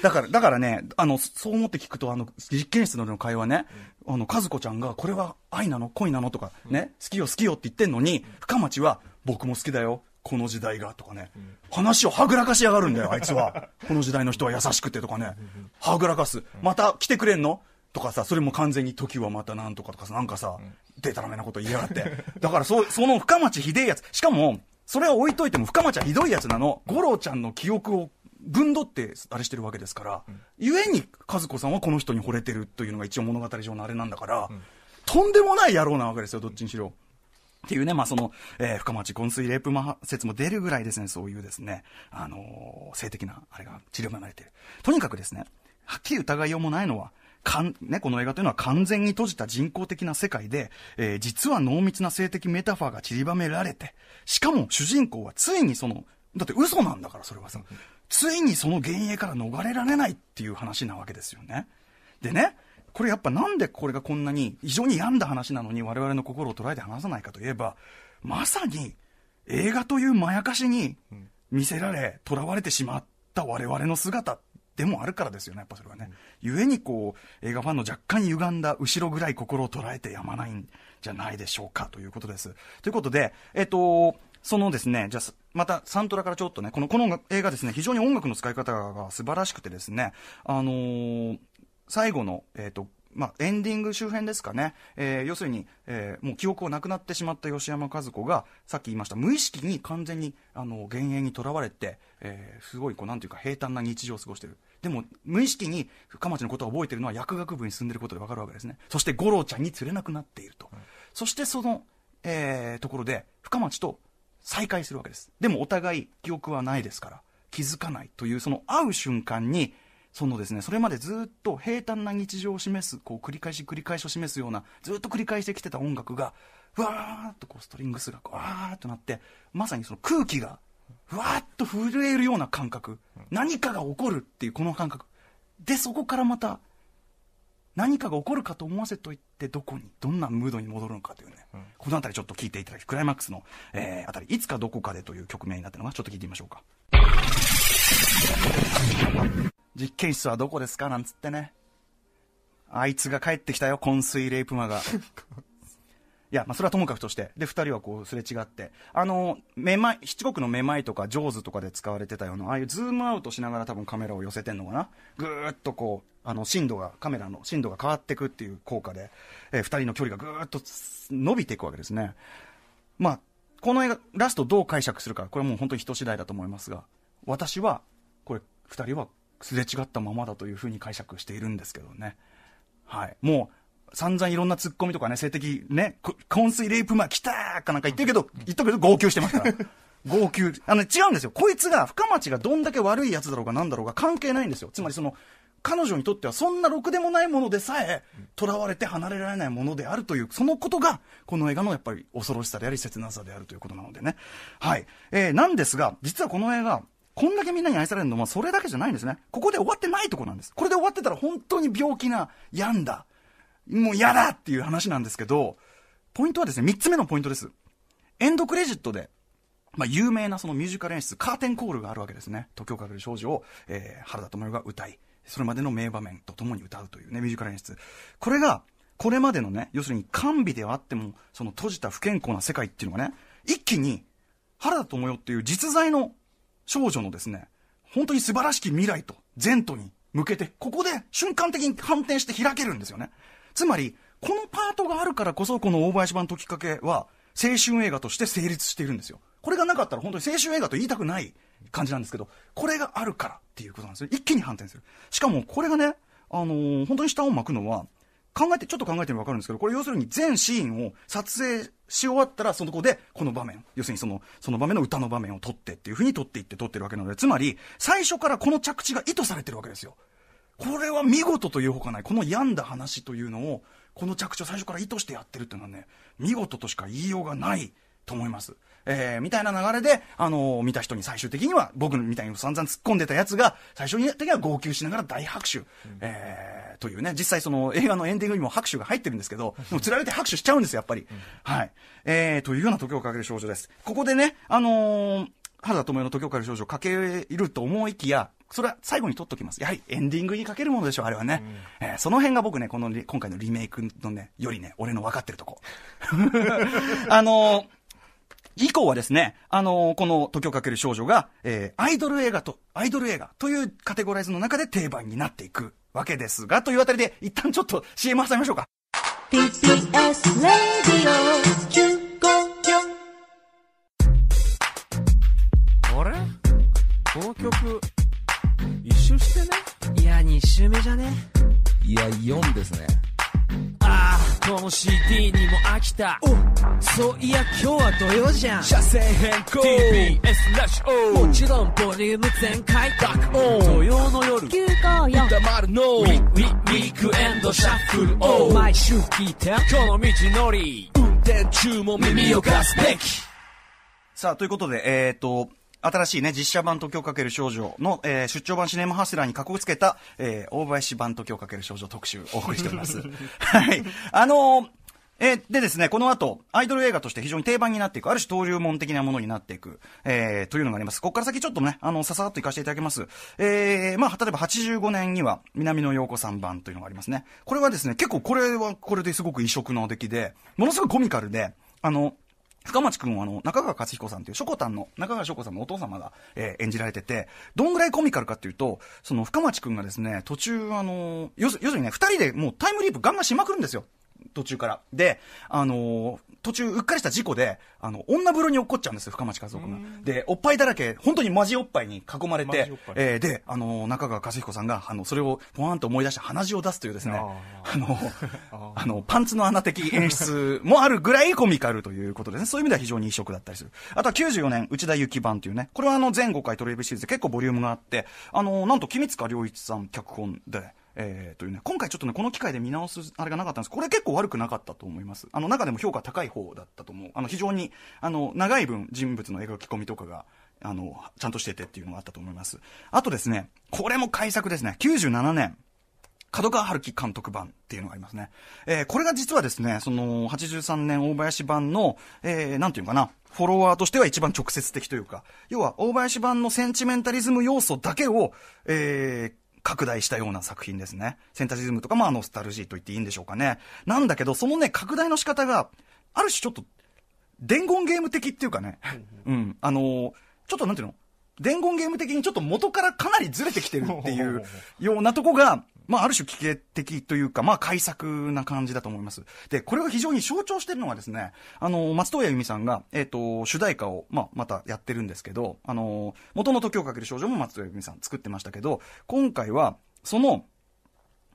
A: だから、だからね、あの、そう思って聞くと、あの、実験室の会話ね、うん、あの、和子ちゃんが、これは愛なの恋なのとか、ね、うん、好きよ好きよって言ってんのに、深町は、僕も好きだよ、この時代がとかね、話をはぐらかしやがるんだよ、あいつは。この時代の人は優しくてとかね、はぐらかす。また来てくれんのとかさ、それも完全に時はまたなんとかとかさ、なんかさ、でたらめなこと言いやがって。だからそ、その深町ひでえやつ、しかも、それは置いといても深町はひどいやつなの。五郎ちゃんの記憶を分取ってあれしてるわけですから、うん、ゆえに和子さんはこの人に惚れてるというのが一応物語上のあれなんだから、うん、とんでもない野郎なわけですよ、どっちにしろ。うんっていうね、まあ、その、えー、深町昏睡レイプ魔説も出るぐらいですね、そういうですね、あのー、性的な、あれが、治療がられてる。とにかくですね、はっきり疑いようもないのは、かん、ね、この映画というのは完全に閉じた人工的な世界で、えー、実は濃密な性的メタファーが散りばめられて、しかも主人公はついにその、だって嘘なんだからそれはさ、ついにその幻影から逃れられないっていう話なわけですよね。でね、これやっぱなんでこれがこんなに非常に病んだ話なのに我々の心を捉えて話さないかといえばまさに映画というまやかしに見せられ囚われてしまった我々の姿でもあるからですよね、やっぱそれはね。うん、故にこう、映画ファンの若干歪んだ後ろぐらい心を捉えてやまないんじゃないでしょうかということです。ということで、えっと、そのですね、じゃまたサントラからちょっとね、このこの映画ですね、非常に音楽の使い方が素晴らしくてですね、あのー最後の、えっ、ー、と、まあ、エンディング周辺ですかね、えー、要するに、えー、もう記憶をなくなってしまった吉山和子がさっき言いました無意識に完全にあの幻影にとらわれて、えー、すごいこうなんていうか平坦な日常を過ごしてるでも無意識に深町のことを覚えてるのは薬学部に住んでることで分かるわけですねそして五郎ちゃんに釣れなくなっていると、うん、そしてその、えー、ところで深町と再会するわけですでもお互い記憶はないですから気づかないというその会う瞬間にそのですね、それまでずっと平坦な日常を示す、こう繰り返し繰り返しを示すような、ずっと繰り返してきてた音楽が、ふわーっとこうストリングスが、わーっとなって、まさにその空気が、ふわーっと震えるような感覚、何かが起こるっていうこの感覚。で、そこからまた、何かが起こるかと思わせといて、どこに、どんなムードに戻るのかというね、うん、この辺りちょっと聞いていただき、クライマックスの、えー、あたり、いつかどこかでという曲名になったのが、ちょっと聞いてみましょうか。実験室はどこですかなんつってね。あいつが帰ってきたよ、昏睡レイプマが。いや、まあ、それはともかくとして。で、二人はこう、すれ違って。あの、めまい、七国のめまいとか、ジョーズとかで使われてたような、ああいうズームアウトしながら多分カメラを寄せてんのかな。ぐーっとこう、あの、震度が、カメラの震度が変わってくっていう効果で、えー、人の距離がぐーっと伸びていくわけですね。まあ、この映画、ラストどう解釈するか、これはもう本当に人次第だと思いますが、私は、これ、二人はすれ違ったままだというふうに解釈しているんですけどね。はい。もう、散々いろんな突っ込みとかね、性的ね、昏睡レイプマン来たーかなんか言ってるけど、言ったけど号泣してますから。号泣。あの、違うんですよ。こいつが、深町がどんだけ悪いやつだろうが何だろうが関係ないんですよ。つまりその、彼女にとってはそんなろくでもないものでさえ、囚われて離れられないものであるという、そのことが、この映画のやっぱり恐ろしさであり、切なさであるということなのでね。はい。えー、なんですが、実はこの映画、こんだけみんなに愛されるのはそれだけじゃないんですね。ここで終わってないとこなんです。これで終わってたら本当に病気な、病んだ、もう嫌だっていう話なんですけど、ポイントはですね、3つ目のポイントです。エンドクレジットで、まあ、有名なそのミュージカル演出、カーテンコールがあるわけですね。東京かける少女を、えー、原田知世が歌い、それまでの名場面とともに歌うというね、ミュージカル演出。これが、これまでのね、要するに完備ではあっても、その閉じた不健康な世界っていうのがね、一気に、原田知世っていう実在の少女のですね、本当に素晴らしき未来と前途に向けて、ここで瞬間的に反転して開けるんですよね。つまり、このパートがあるからこそ、この大林版解きかけは、青春映画として成立しているんですよ。これがなかったら本当に青春映画と言いたくない感じなんですけど、これがあるからっていうことなんですよ。一気に反転する。しかもこれがね、あのー、本当に下を巻くのは、考えて、ちょっと考えてみれば分かるんですけど、これ要するに全シーンを撮影し終わったら、その子で、この場面、要するにその、その場面の歌の場面を撮ってっていうふうに撮っていって撮ってるわけなので、つまり、最初からこの着地が意図されてるわけですよ。これは見事というほかない。この病んだ話というのを、この着地を最初から意図してやってるっていうのはね、見事としか言いようがないと思います。えー、みたいな流れで、あのー、見た人に最終的には、僕みたいに散々突っ込んでたやつが、最終的には号泣しながら大拍手、うん、えー、というね、実際その映画のエンディングにも拍手が入ってるんですけど、でも釣られて拍手しちゃうんですよ、やっぱり。うん、はい。えー、というような時をかける少女です。ここでね、あのー、原田智世の時をかける少女をかけると思いきや、それは最後に撮っときます。やはりエンディングにかけるものでしょう、あれはね。うん、えー、その辺が僕ね、この、今回のリメイクのね、よりね、俺の分かってるとこ。あのー以降はですね、あのー、この時をかける少女が、えー、アイドル映画と、アイドル映画というカテゴライズの中で定番になっていくわけですが、というあたりで、一旦ちょっと CM 挟みましょうか。TBS レディオあれこの曲一周してねいや二周目じゃねいや四ですねこの CD にも飽きたおそういや今日は土曜じゃん車線変更 TBS ラッシュオもちろんボリューム全開爆音土曜の夜急行よ歌丸のウィウィウィークエンドシャッフルオ毎週聞いてこの道のり運転中も耳を貸すべきさあ、ということで、えっ、ー、と、新しいね、実写版東京かける少女の、えー、出張版シネマハスラーにかこつけた、えー、大林版東京かける少女特集お送りしております。はい。あのーえー、でですね、この後、アイドル映画として非常に定番になっていく、ある種登竜門的なものになっていく、えー、というのがあります。ここから先ちょっとね、あの、ささっと行かせていただきます。えー、まあ、例えば85年には、南野陽子さん版というのがありますね。これはですね、結構これはこれですごく異色の出来で、ものすごくコミカルで、あの、深町君はあの、中川勝彦さんという、ショコタンの、中川ショコさんのお父様が、えー、演じられてて、どんぐらいコミカルかっていうと、その深町君がですね、途中あの、要するにね、二人でもうタイムリープガンガンしまくるんですよ。途中から。で、あのー、途中、うっかりした事故で、あの、女風呂に落っこっちゃうんですよ、深町和夫君が。で、おっぱいだらけ、本当にマジおっぱいに囲まれて、えー、で、あの中川和彦さんが、あの、それをポワンと思い出して鼻血を出すというですね、あの、あの、パンツの穴的演出もあるぐらいコミカルということですね。そういう意味では非常に異色だったりする。あとは94年、内田有紀版というね、これはあの、前5回トレビシリーズで結構ボリュームがあって、あのなんと、君塚良一さん脚本で、えー、というね、今回ちょっとね、この機会で見直すあれがなかったんですこれ結構悪くなかったと思います。あの、中でも評価高い方だったと思う。あの、非常に、あの、長い分人物の描き込みとかが、あの、ちゃんとしててっていうのがあったと思います。あとですね、これも改作ですね、97年。角川春樹監督版っていうのがありますね。えー、これが実はですね、その、83年大林版の、えー、なんていうかな、フォロワーとしては一番直接的というか、要は、大林版のセンチメンタリズム要素だけを、えー、拡大したような作品ですね。センタシズムとか、まあ、ノスタルジーと言っていいんでしょうかね。なんだけど、そのね、拡大の仕方が、ある種ちょっと、伝言ゲーム的っていうかね、うん、あのー、ちょっとなんていうの伝言ゲーム的にちょっと元からかなりずれてきてるっていうようなとこが、まあ、ある種危険的というか、まあ、改作な感じだと思います。で、これが非常に象徴してるのはですね、あの、松任谷由実さんが、えっ、ー、と、主題歌を、まあ、またやってるんですけど、あの、元の時をかける少女も松任谷由実さん作ってましたけど、今回は、その、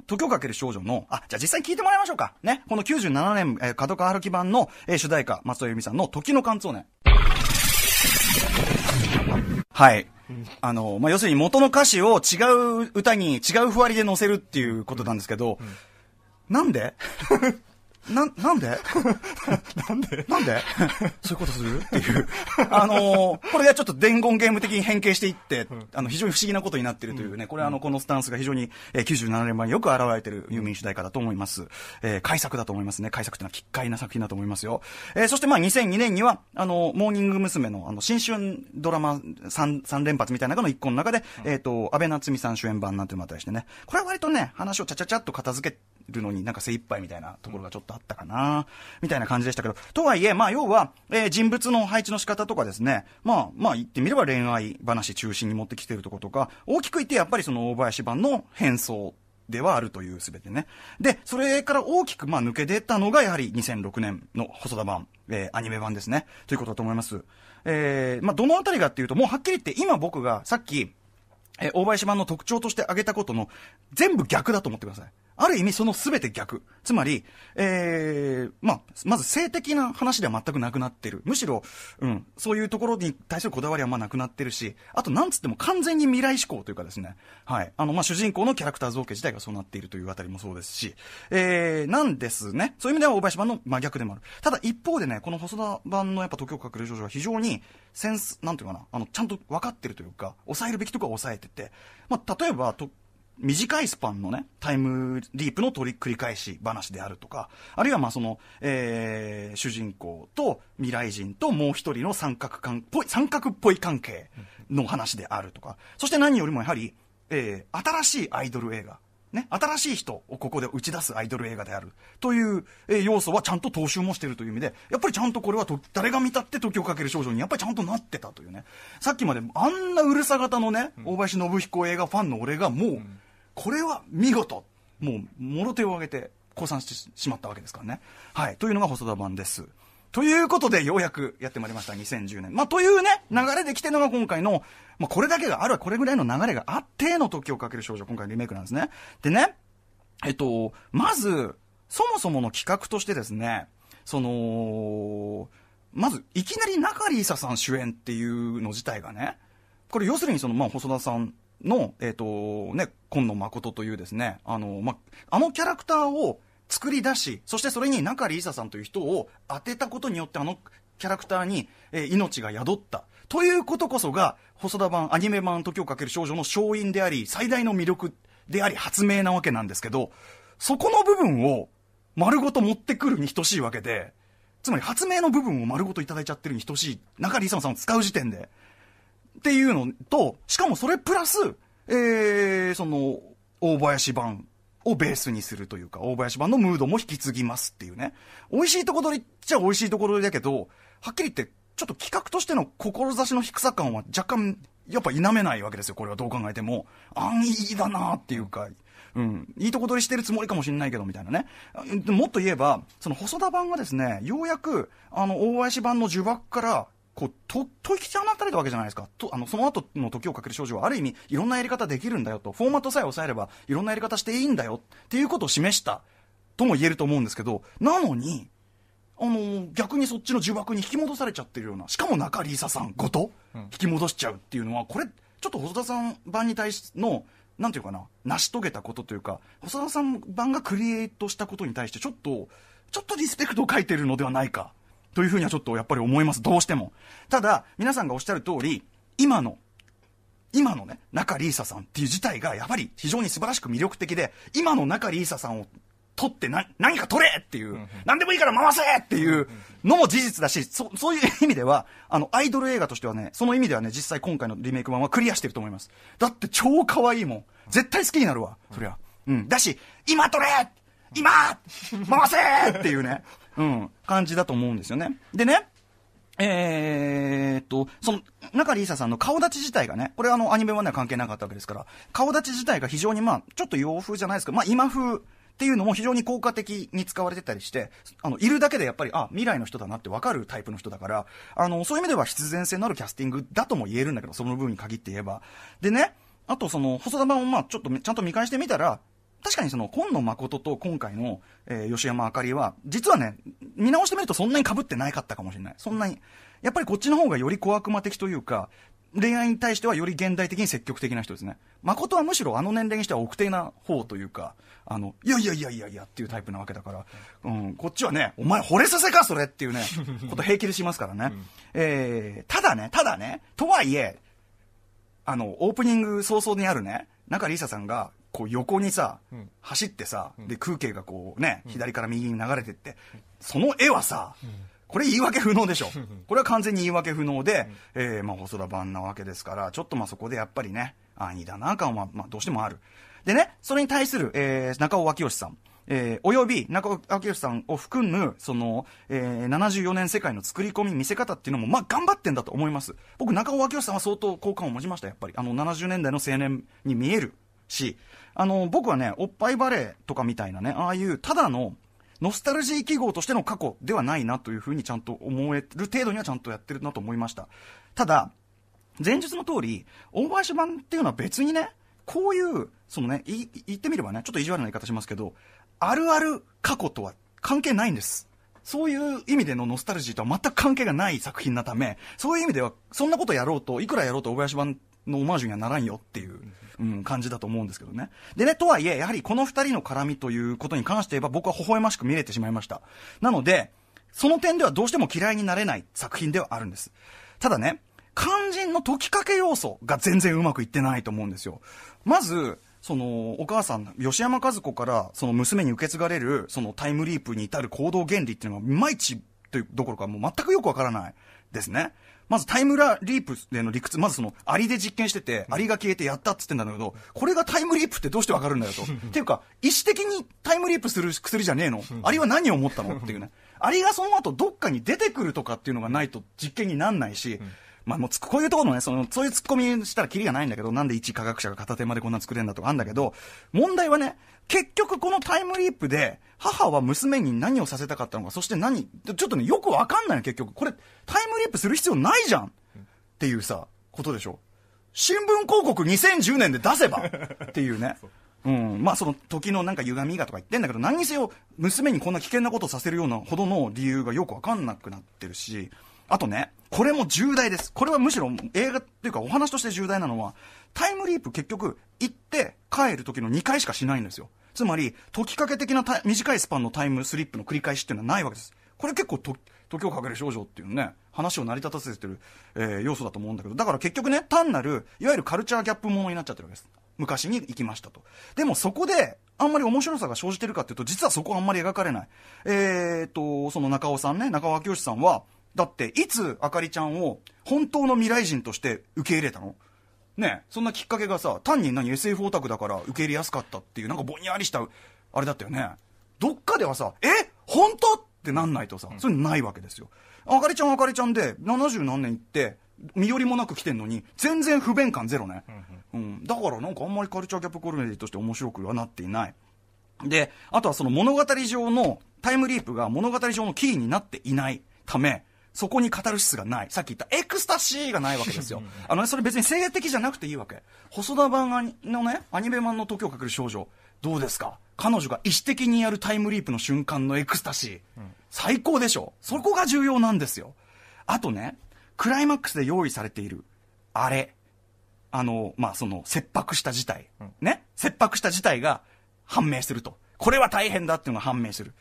A: 時をかける少女の、あ、じゃあ実際聞いてもらいましょうか。ね。この97年、えー、角川春樹版の、えー、主題歌、松任谷由実さんの時のカンね。はい。あの、まあ、要するに元の歌詞を違う歌に違うふわりで載せるっていうことなんですけど、なんで な、なんで なんでなんで そういうことするっていう。あのー、これがちょっと伝言ゲーム的に変形していって、うん、あの、非常に不思議なことになってるというね、うん、これあの、このスタンスが非常に、えー、97年前によく現れてるユーミン主題歌だと思います。えー、改作だと思いますね。改作というのは奇怪な作品だと思いますよ。えー、そしてまあ2002年には、あの、モーニング娘。の、あの、新春ドラマ 3, 3連発みたいなのの一個の中で、うん、えっ、ー、と、安倍夏美さん主演版なんていうのもあったりしてね、これは割とね、話をちゃちゃちゃっと片付けるのになんか精一杯みたいなところがちょっとあったかな、みたいな感じでしたけど、とはいえ、まあ要は、えー、人物の配置の仕方とかですね、まあまあ言ってみれば恋愛話中心に持ってきてるとことか、大きく言ってやっぱりその大林版の変装ではあるという全てね。で、それから大きくまあ抜け出たのがやはり2006年の細田版、えー、アニメ版ですね。ということだと思います。えー、まあどのあたりかっていうと、もうはっきり言って今僕がさっき、えー、大林版の特徴として挙げたことの全部逆だと思ってください。ある意味その全て逆。つまり、ええー、まあ、まず性的な話では全くなくなってる。むしろ、うん、そういうところに対するこだわりはまあなくなってるし、あとなんつっても完全に未来志向というかですね、はい。あの、まあ、主人公のキャラクター造形自体がそうなっているというあたりもそうですし、ええー、なんですね。そういう意味では大林版の真逆でもある。ただ一方でね、この細田版のやっぱ東京隠れ少女は非常に、センス、なんていうかな、あの、ちゃんと分かってるというか、抑えるべきとこは抑えてて、まあ、例えば、と短いスパンのね、タイムリープの取り繰り返し話であるとか、あるいはまあその、えー、主人公と未来人ともう一人の三角関ぽい、三角っぽい関係の話であるとか、そして何よりもやはり、えー、新しいアイドル映画。ね、新しい人をここで打ち出すアイドル映画であるという、えー、要素はちゃんと踏襲もしているという意味で、やっぱりちゃんとこれはと誰が見たって時をかける少女にやっぱりちゃんとなってたというね、さっきまであんなうるさ型のね、うん、大林信彦映画ファンの俺がもう、うんこれは見事もうもろ手を挙げて降参してしまったわけですからね、はい、というのが細田版ですということで、ようやくやってまいりました、2010年。まあ、というね、流れで来てるのが今回の、まあ、これだけがあるはこれぐらいの流れがあって、の時をかける少女、今回リメイクなんですね。でね、えっと、まず、そもそもの企画としてですね、その、まず、いきなり中里依紗さん主演っていうの自体がね、これ要するにその、まあ、細田さんの、えっ、ー、と、ね、今野誠というですね、あの、ま、あのキャラクターを作り出し、そしてそれに中里依紗さんという人を当てたことによって、あのキャラクターに、えー、命が宿った。ということこそが、細田版、アニメ版時をかける少女の勝因であり、最大の魅力であり、発明なわけなんですけど、そこの部分を丸ごと持ってくるに等しいわけで、つまり発明の部分を丸ごと頂いちゃってるに等しい、中里依紗さんを使う時点で、っていうのと、しかもそれプラス、えー、その、大林版をベースにするというか、大林版のムードも引き継ぎますっていうね。美味しいとこ取りっちゃ美味しいとこ取りだけど、はっきり言って、ちょっと企画としての志の低さ感は若干、やっぱ否めないわけですよ、これはどう考えても。安易だなっていうか、うん、いいとこ取りしてるつもりかもしれないけどみたいなね、もっと言えば、その細田版がですねようやくあの大林版の呪縛からこう、と、解き放たれたわけじゃないですか。と、あの、その後の時をかける少女は、ある意味、いろんなやり方できるんだよと、フォーマットさえ抑えれば、いろんなやり方していいんだよ、っていうことを示した、とも言えると思うんですけど、なのに、あの、逆にそっちの呪縛に引き戻されちゃってるような、しかも中里依紗さんごと、引き戻しちゃうっていうのは、これ、ちょっと細田さん版に対しての、なんていうかな、成し遂げたことというか、細田さん版がクリエイトしたことに対して、ちょっと、ちょっとリスペクトを書いてるのではないか。というふうにはちょっとやっぱり思います。どうしても。ただ、皆さんがおっしゃる通り、今の、今のね、中里依紗さんっていう事態がやはり非常に素晴らしく魅力的で、今の中里依紗さんを取ってな何か取れっていう、何でもいいから回せっていうのも事実だし、そそういう意味では、あの、アイドル映画としてはね、その意味ではね、実際今回のリメイク版はクリアしてると思います。だって超可愛いもん。絶対好きになるわ、そりゃ。うん。だし、今取れ今回せっていうね。うん、感じだと思うんですよね。でね、えー、っと、その、中里依紗さんの顔立ち自体がね、これあの、アニメ版では関係なかったわけですから、顔立ち自体が非常にまあ、ちょっと洋風じゃないですか、まあ今風っていうのも非常に効果的に使われてたりして、あの、いるだけでやっぱり、あ、未来の人だなってわかるタイプの人だから、あの、そういう意味では必然性のあるキャスティングだとも言えるんだけど、その部分に限って言えば。でね、あとその、細田版をまあ、ちょっとちゃんと見返してみたら、確かにその、今野誠と今回の、えー、吉山明里は、実はね、見直してみるとそんなに被ってなかったかもしれない。そんなに。やっぱりこっちの方がより小悪魔的というか、恋愛に対してはより現代的に積極的な人ですね。誠はむしろあの年齢にしては奥手な方というか、あの、いやいやいやいやいやっていうタイプなわけだから、うん、こっちはね、お前惚れさせかそれっていうね、こと平気でしますからね。うん、えー、ただね、ただね、とはいえ、あの、オープニング早々にあるね、中里依紗さんが、こう横にさ、走ってさ、で空景がこうね、左から右に流れてって、その絵はさ、これ言い訳不能でしょ。これは完全に言い訳不能で、えー、まあ細田版なわけですから、ちょっとまあそこでやっぱりね、安易だな感は、まあどうしてもある。でね、それに対する、えー、中尾明義さん。えー、および中尾明義さんを含む、その、えー、74年世界の作り込み、見せ方っていうのも、まあ、頑張ってんだと思います。僕、中尾明義さんは相当好感を持ちました、やっぱり。あの、70年代の青年に見えるし、あの、僕はね、おっぱいバレーとかみたいなね、ああいうただの、ノスタルジー記号としての過去ではないなというふうにちゃんと思える程度にはちゃんとやってるなと思いました。ただ、前述の通り、大林版っていうのは別にね、こういう、そのね、い、言ってみればね、ちょっと意地悪な言い方しますけど、あるある過去とは関係ないんです。そういう意味でのノスタルジーとは全く関係がない作品なため、そういう意味では、そんなことやろうと、いくらやろうと大林版のオマージュにはならんよっていううん、感じだと思うんですけどね。でね、とはいえ、やはりこの二人の絡みということに関して言えば僕は微笑ましく見れてしまいました。なので、その点ではどうしても嫌いになれない作品ではあるんです。ただね、肝心の解きかけ要素が全然うまくいってないと思うんですよ。まず、そのお母さん吉山和子からその娘に受け継がれるそのタイムリープに至る行動原理っていうのがいまいちというどころかもう全くよくわからないですねまずタイムラリープでの理屈、まずその、アリで実験してて、アリが消えてやったっつってんだけど、これがタイムリープってどうしてわかるんだよと。っていうか、意思的にタイムリープする薬じゃねえのアリは何を思ったのっていうね。アリがその後どっかに出てくるとかっていうのがないと実験になんないし、まあもうこういうところのね、その、そういうツッコミしたらキリがないんだけど、なんで一科学者が片手までこんな作れんだとかあるんだけど、問題はね、結局このタイムリープで、母は娘に何をさせたかったのか、そして何、ちょっとね、よくわかんないの結局。これ、タイムリープする必要ないじゃんっていうさ、ことでしょ。新聞広告2010年で出せばっていうね。うん、まあその時のなんか歪みがとか言ってんだけど何にせよ娘にこんな危険なことをさせるようなほどの理由がよくわかんなくなってるしあとね、これも重大です。これはむしろ映画っていうかお話として重大なのは、タイムリープ結局行って帰る時の2回しかしないんですよ。つまり、解きかけ的な短いスパンのタイムスリップの繰り返しっていうのはないわけです。これ結構と、時をかける少女っていうね、話を成り立たせてる、えー、要素だと思うんだけど、だから結局ね、単なる、いわゆるカルチャーギャップものになっちゃってるわけです。昔に行きましたと。でもそこで、あんまり面白さが生じてるかっていうと、実はそこはあんまり描かれない。えー、っと、その中尾さんね、中尾明義さんは、だっていつあかりちゃんを本当の未来人として受け入れたのねそんなきっかけがさ単に何 SF オタクだから受け入れやすかったっていうなんかぼんやりしたあれだったよねどっかではさえ本当ってなんないとさ、ういそれないわけですよあかりちゃんあかりちゃんで70何年行って身寄りもなく来てんのに全然不便感ゼロね、うん、だからなんかあんまりカルチャーギャップコメディとして面白くはなっていないであとはその物語上のタイムリープが物語上のキーになっていないためそこにカタルシスがない。さっき言ったエクスタシーがないわけですよ。あのね、それ別に性的じゃなくていいわけ。細田版のね、アニメ版の時をかける少女、どうですか彼女が意思的にやるタイムリープの瞬間のエクスタシー。最高でしょそこが重要なんですよ。あとね、クライマックスで用意されている、あれ。あの、まあ、その、切迫した事態。ね切迫した事態が判明すると。これは大変だっていうのが判明する。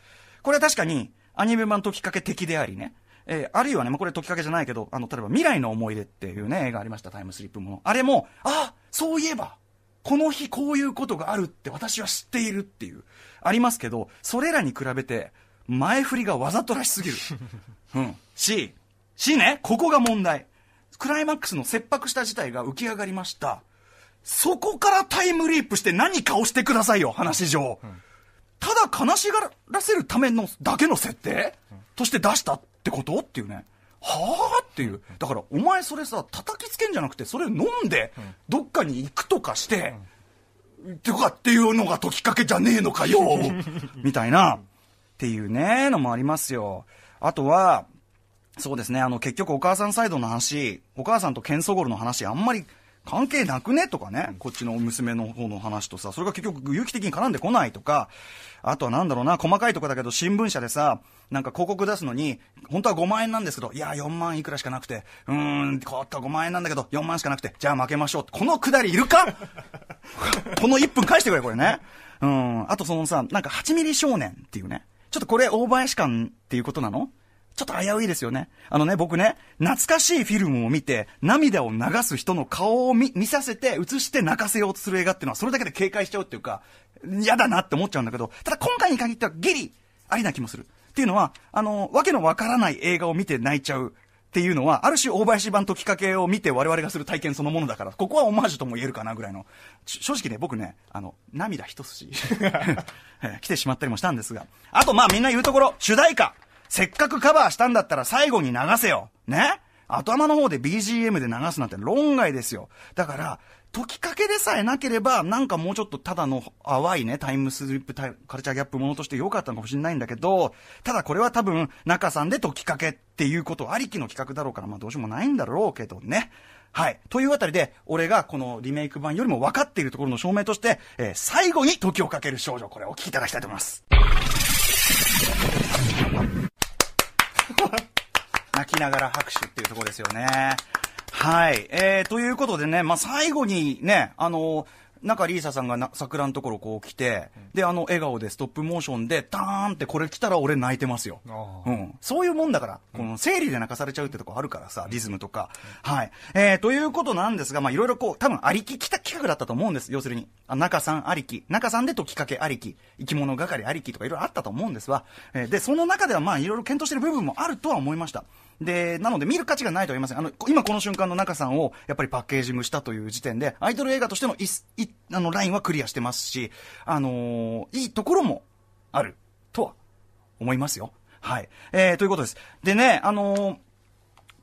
A: これは確かに、アニメ版ときっかけ敵でありね、えー、あるいはね、まあ、これ解きかけじゃないけど、あの、例えば未来の思い出っていうね、映画ありました、タイムスリップもの。あれも、あそういえば、この日こういうことがあるって私は知っているっていう、ありますけど、それらに比べて、前振りがわざとらしすぎる。うん。し、しね、ここが問題。クライマックスの切迫した事態が浮き上がりました。そこからタイムリープして何かをしてくださいよ、話上。ただ悲しがらせるためのだけの設定、として出したっってことっていうね。はあっていう。だから、お前それさ、叩きつけんじゃなくて、それ飲んで、どっかに行くとかして、とかっていうのが解きかけじゃねえのかよ みたいな、っていうね、のもありますよ。あとは、そうですね、あの、結局お母さんサイドの話、お母さんとケンソゴルの話、あんまり関係なくねとかね、こっちの娘の方の話とさ、それが結局有機的に絡んでこないとか、あとはなんだろうな、細かいとこだけど新聞社でさ、なんか広告出すのに、本当は5万円なんですけど、いや、4万いくらしかなくて、うーん、こった5万円なんだけど、4万しかなくて、じゃあ負けましょう。このくだりいるか この1分返してくれ、これね。うん、あとそのさ、なんか8ミリ少年っていうね。ちょっとこれ、大林館っていうことなのちょっと危ういですよね。あのね、僕ね、懐かしいフィルムを見て、涙を流す人の顔を見させて、映して泣かせようとする映画っていうのは、それだけで警戒しちゃうっていうか、嫌だなって思っちゃうんだけど、ただ今回に限ってはギリ、ありな気もする。っていうのは、あの、わけのわからない映画を見て泣いちゃう。っていうのは、ある種大林版ときかけを見て我々がする体験そのものだから、ここはオマージュとも言えるかなぐらいの、正直ね、僕ね、あの、涙一筋 来てしまったりもしたんですが、あとまあみんな言うところ、主題歌せっかくカバーしたんだったら最後に流せよ。ね頭の方で BGM で流すなんて論外ですよ。だから、解きかけでさえなければ、なんかもうちょっとただの淡いね、タイムスリップタイカルチャーギャップものとして良かったのかもしれないんだけど、ただこれは多分、中さんで解きかけっていうことありきの企画だろうから、まあどうしようもないんだろうけどね。はい。というあたりで、俺がこのリメイク版よりも分かっているところの証明として、えー、最後に時をかける少女、これをお聞きいただきたいと思います。泣きながら拍手っていうところですよね。はい。えー、ということでね、まあ、最後にね、あのー中リーサさんがな桜のところこう来て、で、あの笑顔でストップモーションで、ターンってこれ来たら俺泣いてますよ。うん。そういうもんだから、この生理で泣かされちゃうってとこあるからさ、リズムとか。はい。えー、ということなんですが、まあいろいろこう、多分ありききた企画だったと思うんです。要するに、あ中さんありき、中さんで解きかけありき、生き物係ありきとかいろいろあったと思うんですわ。えー、で、その中ではまあいろいろ検討してる部分もあるとは思いました。で、なので見る価値がないとは言いません。あの、今この瞬間の中さんをやっぱりパッケージングしたという時点で、アイドル映画としてのいいあのラインはクリアしてますし、あのー、いいところもあるとは思いますよ。はい。えー、ということです。でね、あのー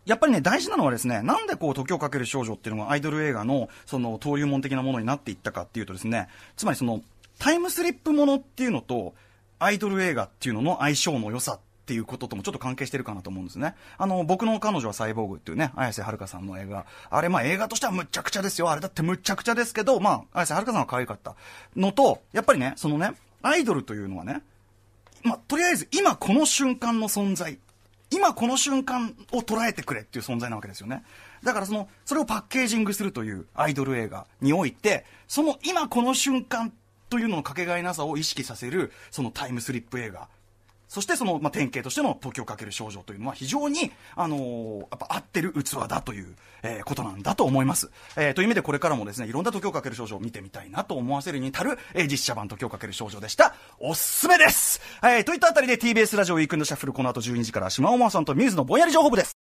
A: やっぱりね、大事なのはですね、なんでこう、時をかける少女っていうのがアイドル映画の、その、登竜門的なものになっていったかっていうとですね、つまりその、タイムスリップものっていうのと、アイドル映画っていうのの相性の良さっていうことともちょっと関係してるかなと思うんですね。あの、僕の彼女はサイボーグっていうね、綾瀬はるかさんの映画。あれ、まあ映画としてはむちゃくちゃですよ。あれだってむちゃくちゃですけど、まあ、綾瀬はるかさんは可愛かった。のと、やっぱりね、そのね、アイドルというのはね、まあ、とりあえず今この瞬間の存在。今この瞬間を捉えてくれっていう存在なわけですよね。だからその、それをパッケージングするというアイドル映画において、その今この瞬間というののかけがえなさを意識させる、そのタイムスリップ映画そしてその、まあ、典型としての時をかける少女というのは非常に、あのー、やっぱ合ってる器だという、えー、ことなんだと思います。えー、という意味でこれからもですね、いろんな時をかける少女を見てみたいなと思わせるに至る、えー、実写版時をかける少女でした。おすすめですえー、といったあたりで TBS ラジオウィークンドシャッフルこの後12時から島尾真さんとミューズのぼんやり情報部です。